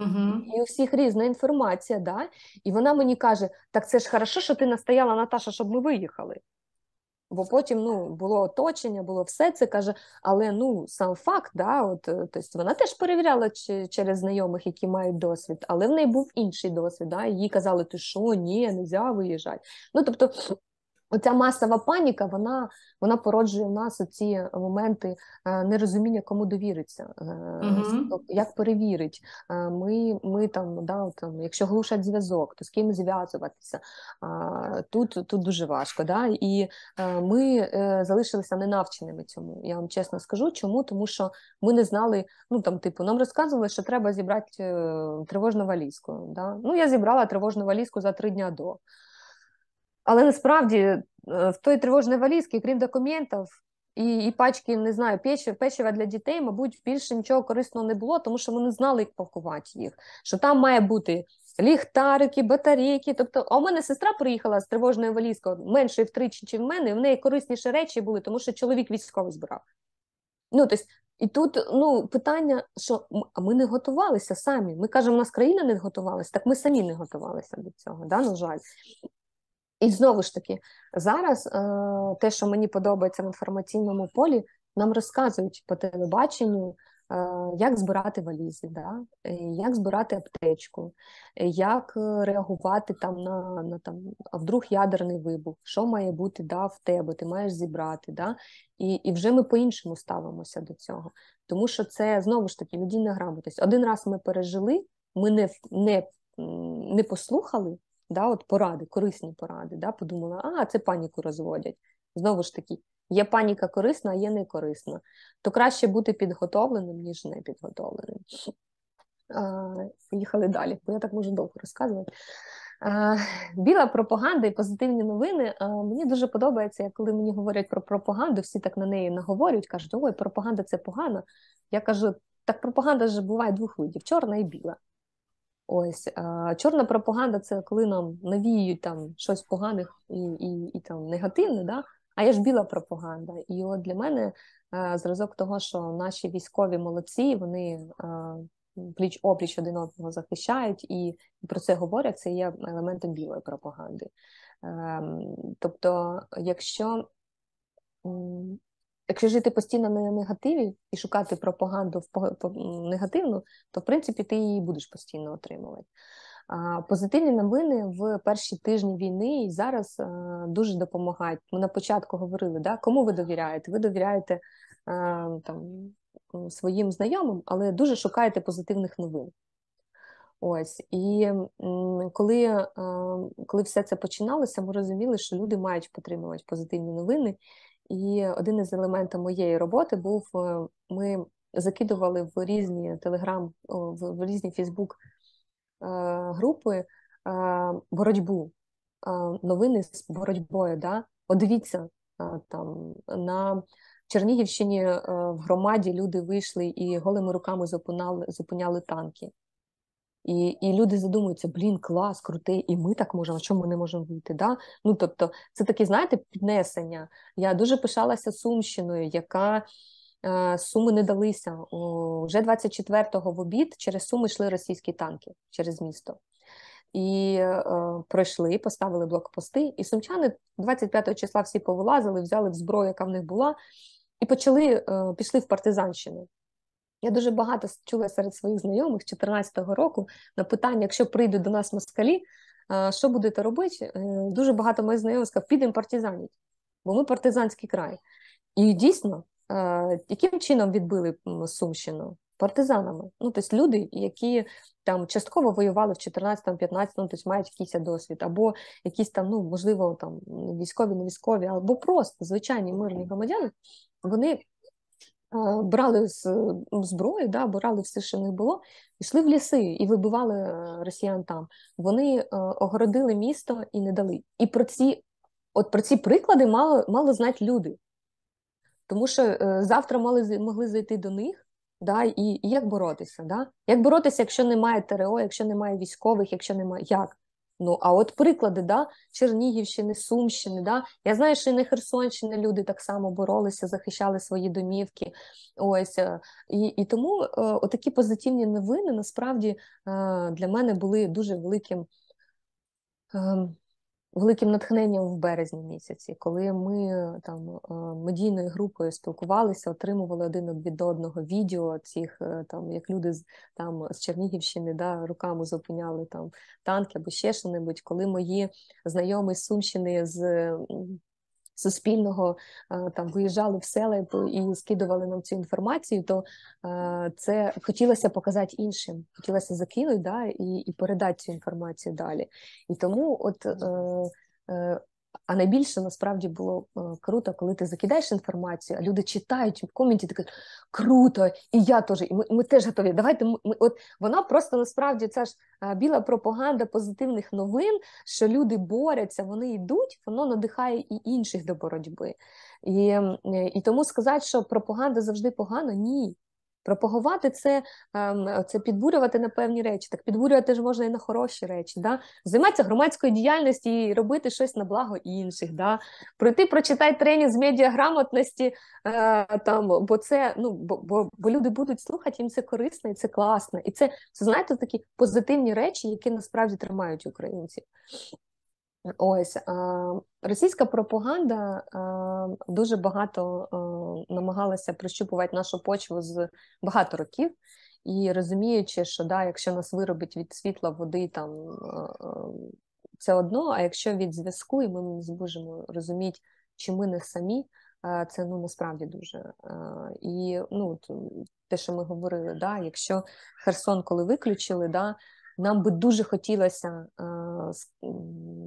Угу. І у всіх різна інформація, да? і вона мені каже: так це ж хорошо, що ти настояла, Наташа, щоб ми виїхали. Бо потім ну, було оточення, було все це каже, але ну, сам факт, да, от, е, тобто вона теж перевіряла чи, через знайомих, які мають досвід, але в неї був інший досвід. Да, Їй казали, ти що, ні, не можна виїжджати. Ну, тобто, Оця масова паніка, вона вона породжує в нас оці моменти е, нерозуміння, кому довіриться, uh як перевірить. Е, ми ми там, да, там, якщо глушать зв'язок, то з ким зв'язуватися. Тут тут дуже важко. Да? І ми залишилися ненавченими цьому. Я вам чесно скажу, чому? Тому що ми не знали, ну там, типу, нам розказували, що треба зібрати тривожну валізку. Да? Ну я зібрала тривожну валізку за три дні до. Але насправді е, в той тривожній валізці, крім документів і і пачки, не знаю, печива, печива для дітей, мабуть, більше нічого корисного не було, тому що ми не знали, як пакувати їх. Що там має бути ліхтарики, батарейки. Тобто, а у мене сестра приїхала з тривожною валізкою менше втричі, ніж в мене, і в неї корисніші речі були, тому що чоловік військовий збирав. Ну, тобто, і тут ну, питання, що а ми не готувалися самі. Ми кажемо, у нас країна не готувалася, так ми самі не готувалися до цього, да, на жаль. І знову ж таки, зараз е, те, що мені подобається в інформаційному полі, нам розказують по телебаченню. Е, як збирати валізи, да? Е, як збирати аптечку, як реагувати там на на там, а вдруг ядерний вибух, що має бути да, в тебе, ти маєш зібрати. Да? І і вже ми по-іншому ставимося до цього. Тому що це знову ж таки медійна грамотність. Один раз ми пережили, ми не не, не послухали, да, от поради, корисні поради, да, подумала, а це паніку розводять. Знову ж таки, є паніка корисна, а є не корисна. То краще бути підготовленим, ніж не підготовленим. Поїхали далі, бо я так можу довго розказувати. Біла пропаганда і позитивні новини. Мені дуже подобається, коли мені говорять про пропаганду, всі так на неї наговорюють, кажуть, ой, пропаганда це погано. Я кажу, так пропаганда ж буває двох видів: чорна і біла. Ось а, чорна пропаганда це коли нам навіють там щось погане і і, і там негативне, да? а є ж біла пропаганда. І от для мене а, е, зразок того, що наші військові молодці, вони а, е, пліч опліч один одного захищають і про це говорять, це є елементом білої пропаганди. Ем, тобто, якщо Якщо жити постійно на негативі і шукати пропаганду в негативну, то в принципі ти її будеш постійно отримувати. Позитивні новини в перші тижні війни і зараз дуже допомагають. Ми на початку говорили, да, кому ви довіряєте? Ви довіряєте там, своїм знайомим, але дуже шукаєте позитивних новин. Ось і коли коли все це починалося, ми розуміли, що люди мають підтримувати позитивні новини, і один із елементів моєї роботи був: е, ми закидували в різні телеграм, в різні Фейсбук групи е, боротьбу, е, новини з боротьбою. Да? Подивіться там на Чернігівщині в громаді люди вийшли і голими руками зупиняли зупиняли танки. І і люди задумуються, блін, клас, крутий, і ми так можемо, а чому ми не можемо вийти? Да? Ну, Тобто, це таке, знаєте, піднесення. Я дуже пишалася Сумщиною, яка е, суми не далися. О, вже 24-го в обід через суми йшли російські танки через місто. І е, пройшли, поставили блокпости. І сумчани 25 го числа всі повилазили, взяли в зброю, яка в них була, і почали е, пішли в партизанщину. Я дуже багато чула серед своїх знайомих 14-го року на питання, якщо прийдуть до нас москалі, що будете робити? Е, дуже багато моїх знайомих сказали, підемо партизаніть, бо ми партизанський край. І дійсно, яким чином відбили Сумщину? Партизанами. Ну, тобто люди, які там частково воювали в 14-15, ну, тобто мають якийсь досвід, або якісь там, ну, можливо, там військові, не військові, або просто звичайні мирні громадяни, вони брали з зброї, да, брали все, що не було, йшли в ліси і вибивали е, росіян там. Вони е, огородили місто і не дали. І про ці от про ці приклади мало мало знати люди, тому що е, завтра мали могли зайти до них. Да, і, і як боротися? Да? Як боротися, якщо немає ТРО, якщо немає військових, якщо немає як? Ну, а от приклади да, Чернігівщини, Сумщини. Да? Я знаю, що і на Херсонщини люди так само боролися, захищали свої домівки. Ось е, І і тому е, отакі позитивні новини насправді е, для мене були дуже великим. Е, великим натхненням в березні місяці, коли ми там е, медійною групою спілкувалися, отримували один від одного відео цих е, там, як люди з там з Чернігівщини да, руками зупиняли там танки або ще що небудь, коли мої знайомі з Сумщини з суспільного е, там виїжджали в села і скидували нам цю інформацію, то е, це хотілося показати іншим, хотілося закинути да, і і передати цю інформацію далі. І тому, от е, а найбільше насправді було е, круто, коли ти закидаєш інформацію, а люди читають в коменті, такі круто, і я теж, і ми, ми теж готові. Давайте ми, от вона просто насправді це ж е, біла пропаганда позитивних новин, що люди борються, вони йдуть, воно надихає і інших до боротьби. І, І тому сказати, що пропаганда завжди погана, ні. Пропагувати це ем, це підбурювати на певні речі, так підбурювати ж можна і на хороші речі, Да? займатися громадською діяльністю і робити щось на благо інших. Да? Пройти, прочитай тренінг з медіаграмотності, е, там, бо це ну бо, бо, бо люди будуть слухати, їм це корисно і це класно. І це, це знаєте, такі позитивні речі, які насправді тримають українців. Ось. Російська пропаганда е, дуже багато е, намагалася прощупувати нашу почву з багато років, і розуміючи, що да, якщо нас виробить від світла води, там е, е, це одно. А якщо від зв'язку, і ми не зможемо розуміти, чи ми не самі, е, це ну насправді дуже. І ну, те, що ми говорили, да, якщо Херсон, коли виключили, да, нам би дуже хотілося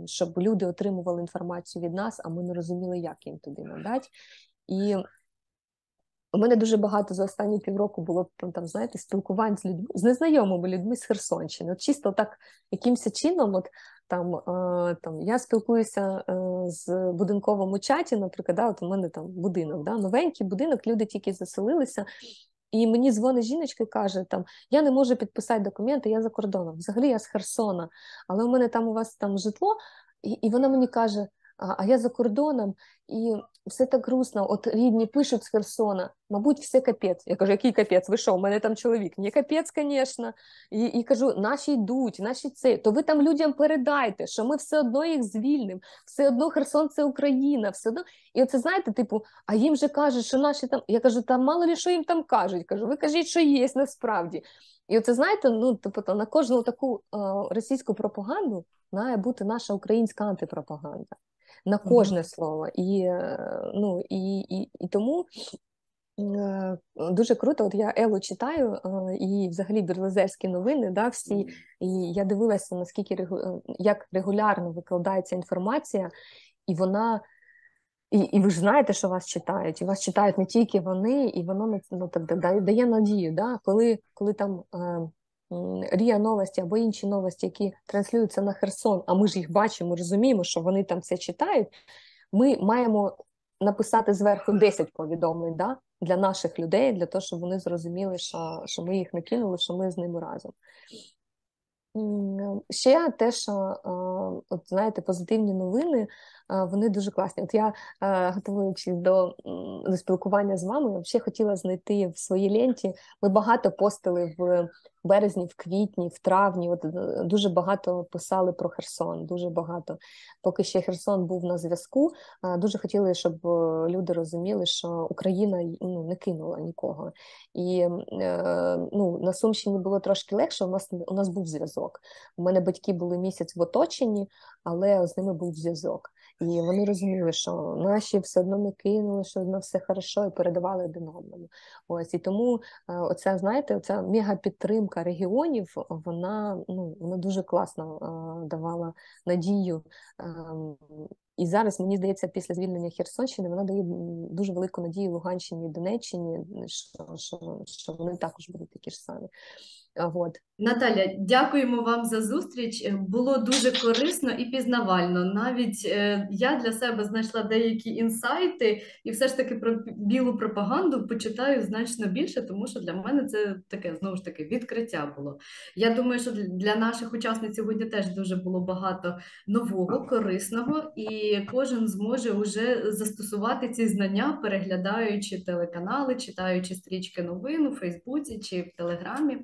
щоб люди отримували інформацію від нас, а ми не розуміли, як їм туди надати. І у мене дуже багато за останні півроку було там, знаєте, спілкувань з людьми, з незнайомими людьми з Херсонщини. От Чисто так якимось чином, от там е, там я спілкуюся е, з будинковому чаті, наприклад, да, от у мене там будинок, да, новенький будинок, люди тільки заселилися, і мені дзвонить жіночка і каже, там, я не можу підписати документи, я за кордоном. Взагалі я з Херсона, але у мене там у вас там житло, і і вона мені каже, а, а я за кордоном, і все так грустно. От рідні пишуть з Херсона, мабуть, все капець. Я кажу, який капець? Ви що, у мене там чоловік? Ні, капець, звісно. І і кажу, наші йдуть, наші це. То ви там людям передайте, що ми все одно їх звільнимо, все одно Херсон це Україна, все одно. І оце знаєте, типу, а їм же кажуть, що наші там. Я кажу, там мало ли що їм там кажуть. Кажу, ви кажіть, що є насправді. І оце знаєте, ну тобто на кожну таку е, російську пропаганду має бути наша українська антипропаганда на кожне mm-hmm. слово. І е, ну, і, і, і тому е, дуже круто, от я Елу читаю е, і взагалі берлезерські новини, да, всі, і я дивилася, наскільки як регулярно викладається інформація, і вона. І і ви ж знаєте, що вас читають, і вас читають не тільки вони, і воно ну, так дає надію. Да? Коли коли там Рія новості або інші новості, які транслюються на Херсон, а ми ж їх бачимо, розуміємо, що вони там це читають. Ми маємо написати зверху 10 повідомлень да, для наших людей, для того, щоб вони зрозуміли, що що ми їх накинули, що ми з ними разом. Ще те, що от знаєте, позитивні новини, вони дуже класні. От я, готуючись до до спілкування з вами, я хотіла знайти в своїй ленті. Ми багато постили в березні, в квітні, в травні. От е, дуже багато писали про Херсон. Дуже багато. Поки ще Херсон був на зв'язку. Е, дуже хотіли, щоб е, люди розуміли, що Україна ну, не кинула нікого. І ну, на Сумщині було трошки легше. У нас у нас був зв'язок. У мене батьки були місяць в оточенні, але з ними був зв'язок. І вони розуміли, що наші все одно не кинули, що одно все хорошо і передавали один одному. Ось і тому е, оця, знаєте, оця мега-підтримка регіонів, вона ну вона дуже класно е, давала надію. Ем, і зараз мені здається, після звільнення Херсонщини вона дає дуже велику надію Луганщині і Донеччині, що що, що вони також будуть такі ж самі. От. Наталя, дякуємо вам за зустріч. Було дуже корисно і пізнавально. Навіть е, я для себе знайшла деякі інсайти, і все ж таки про білу пропаганду почитаю значно більше, тому що для мене це таке знову ж таки відкриття було. Я думаю, що для наших учасниць сьогодні теж дуже було багато нового, корисного, і кожен зможе уже застосувати ці знання, переглядаючи телеканали, читаючи стрічки новин у Фейсбуці чи в Телеграмі.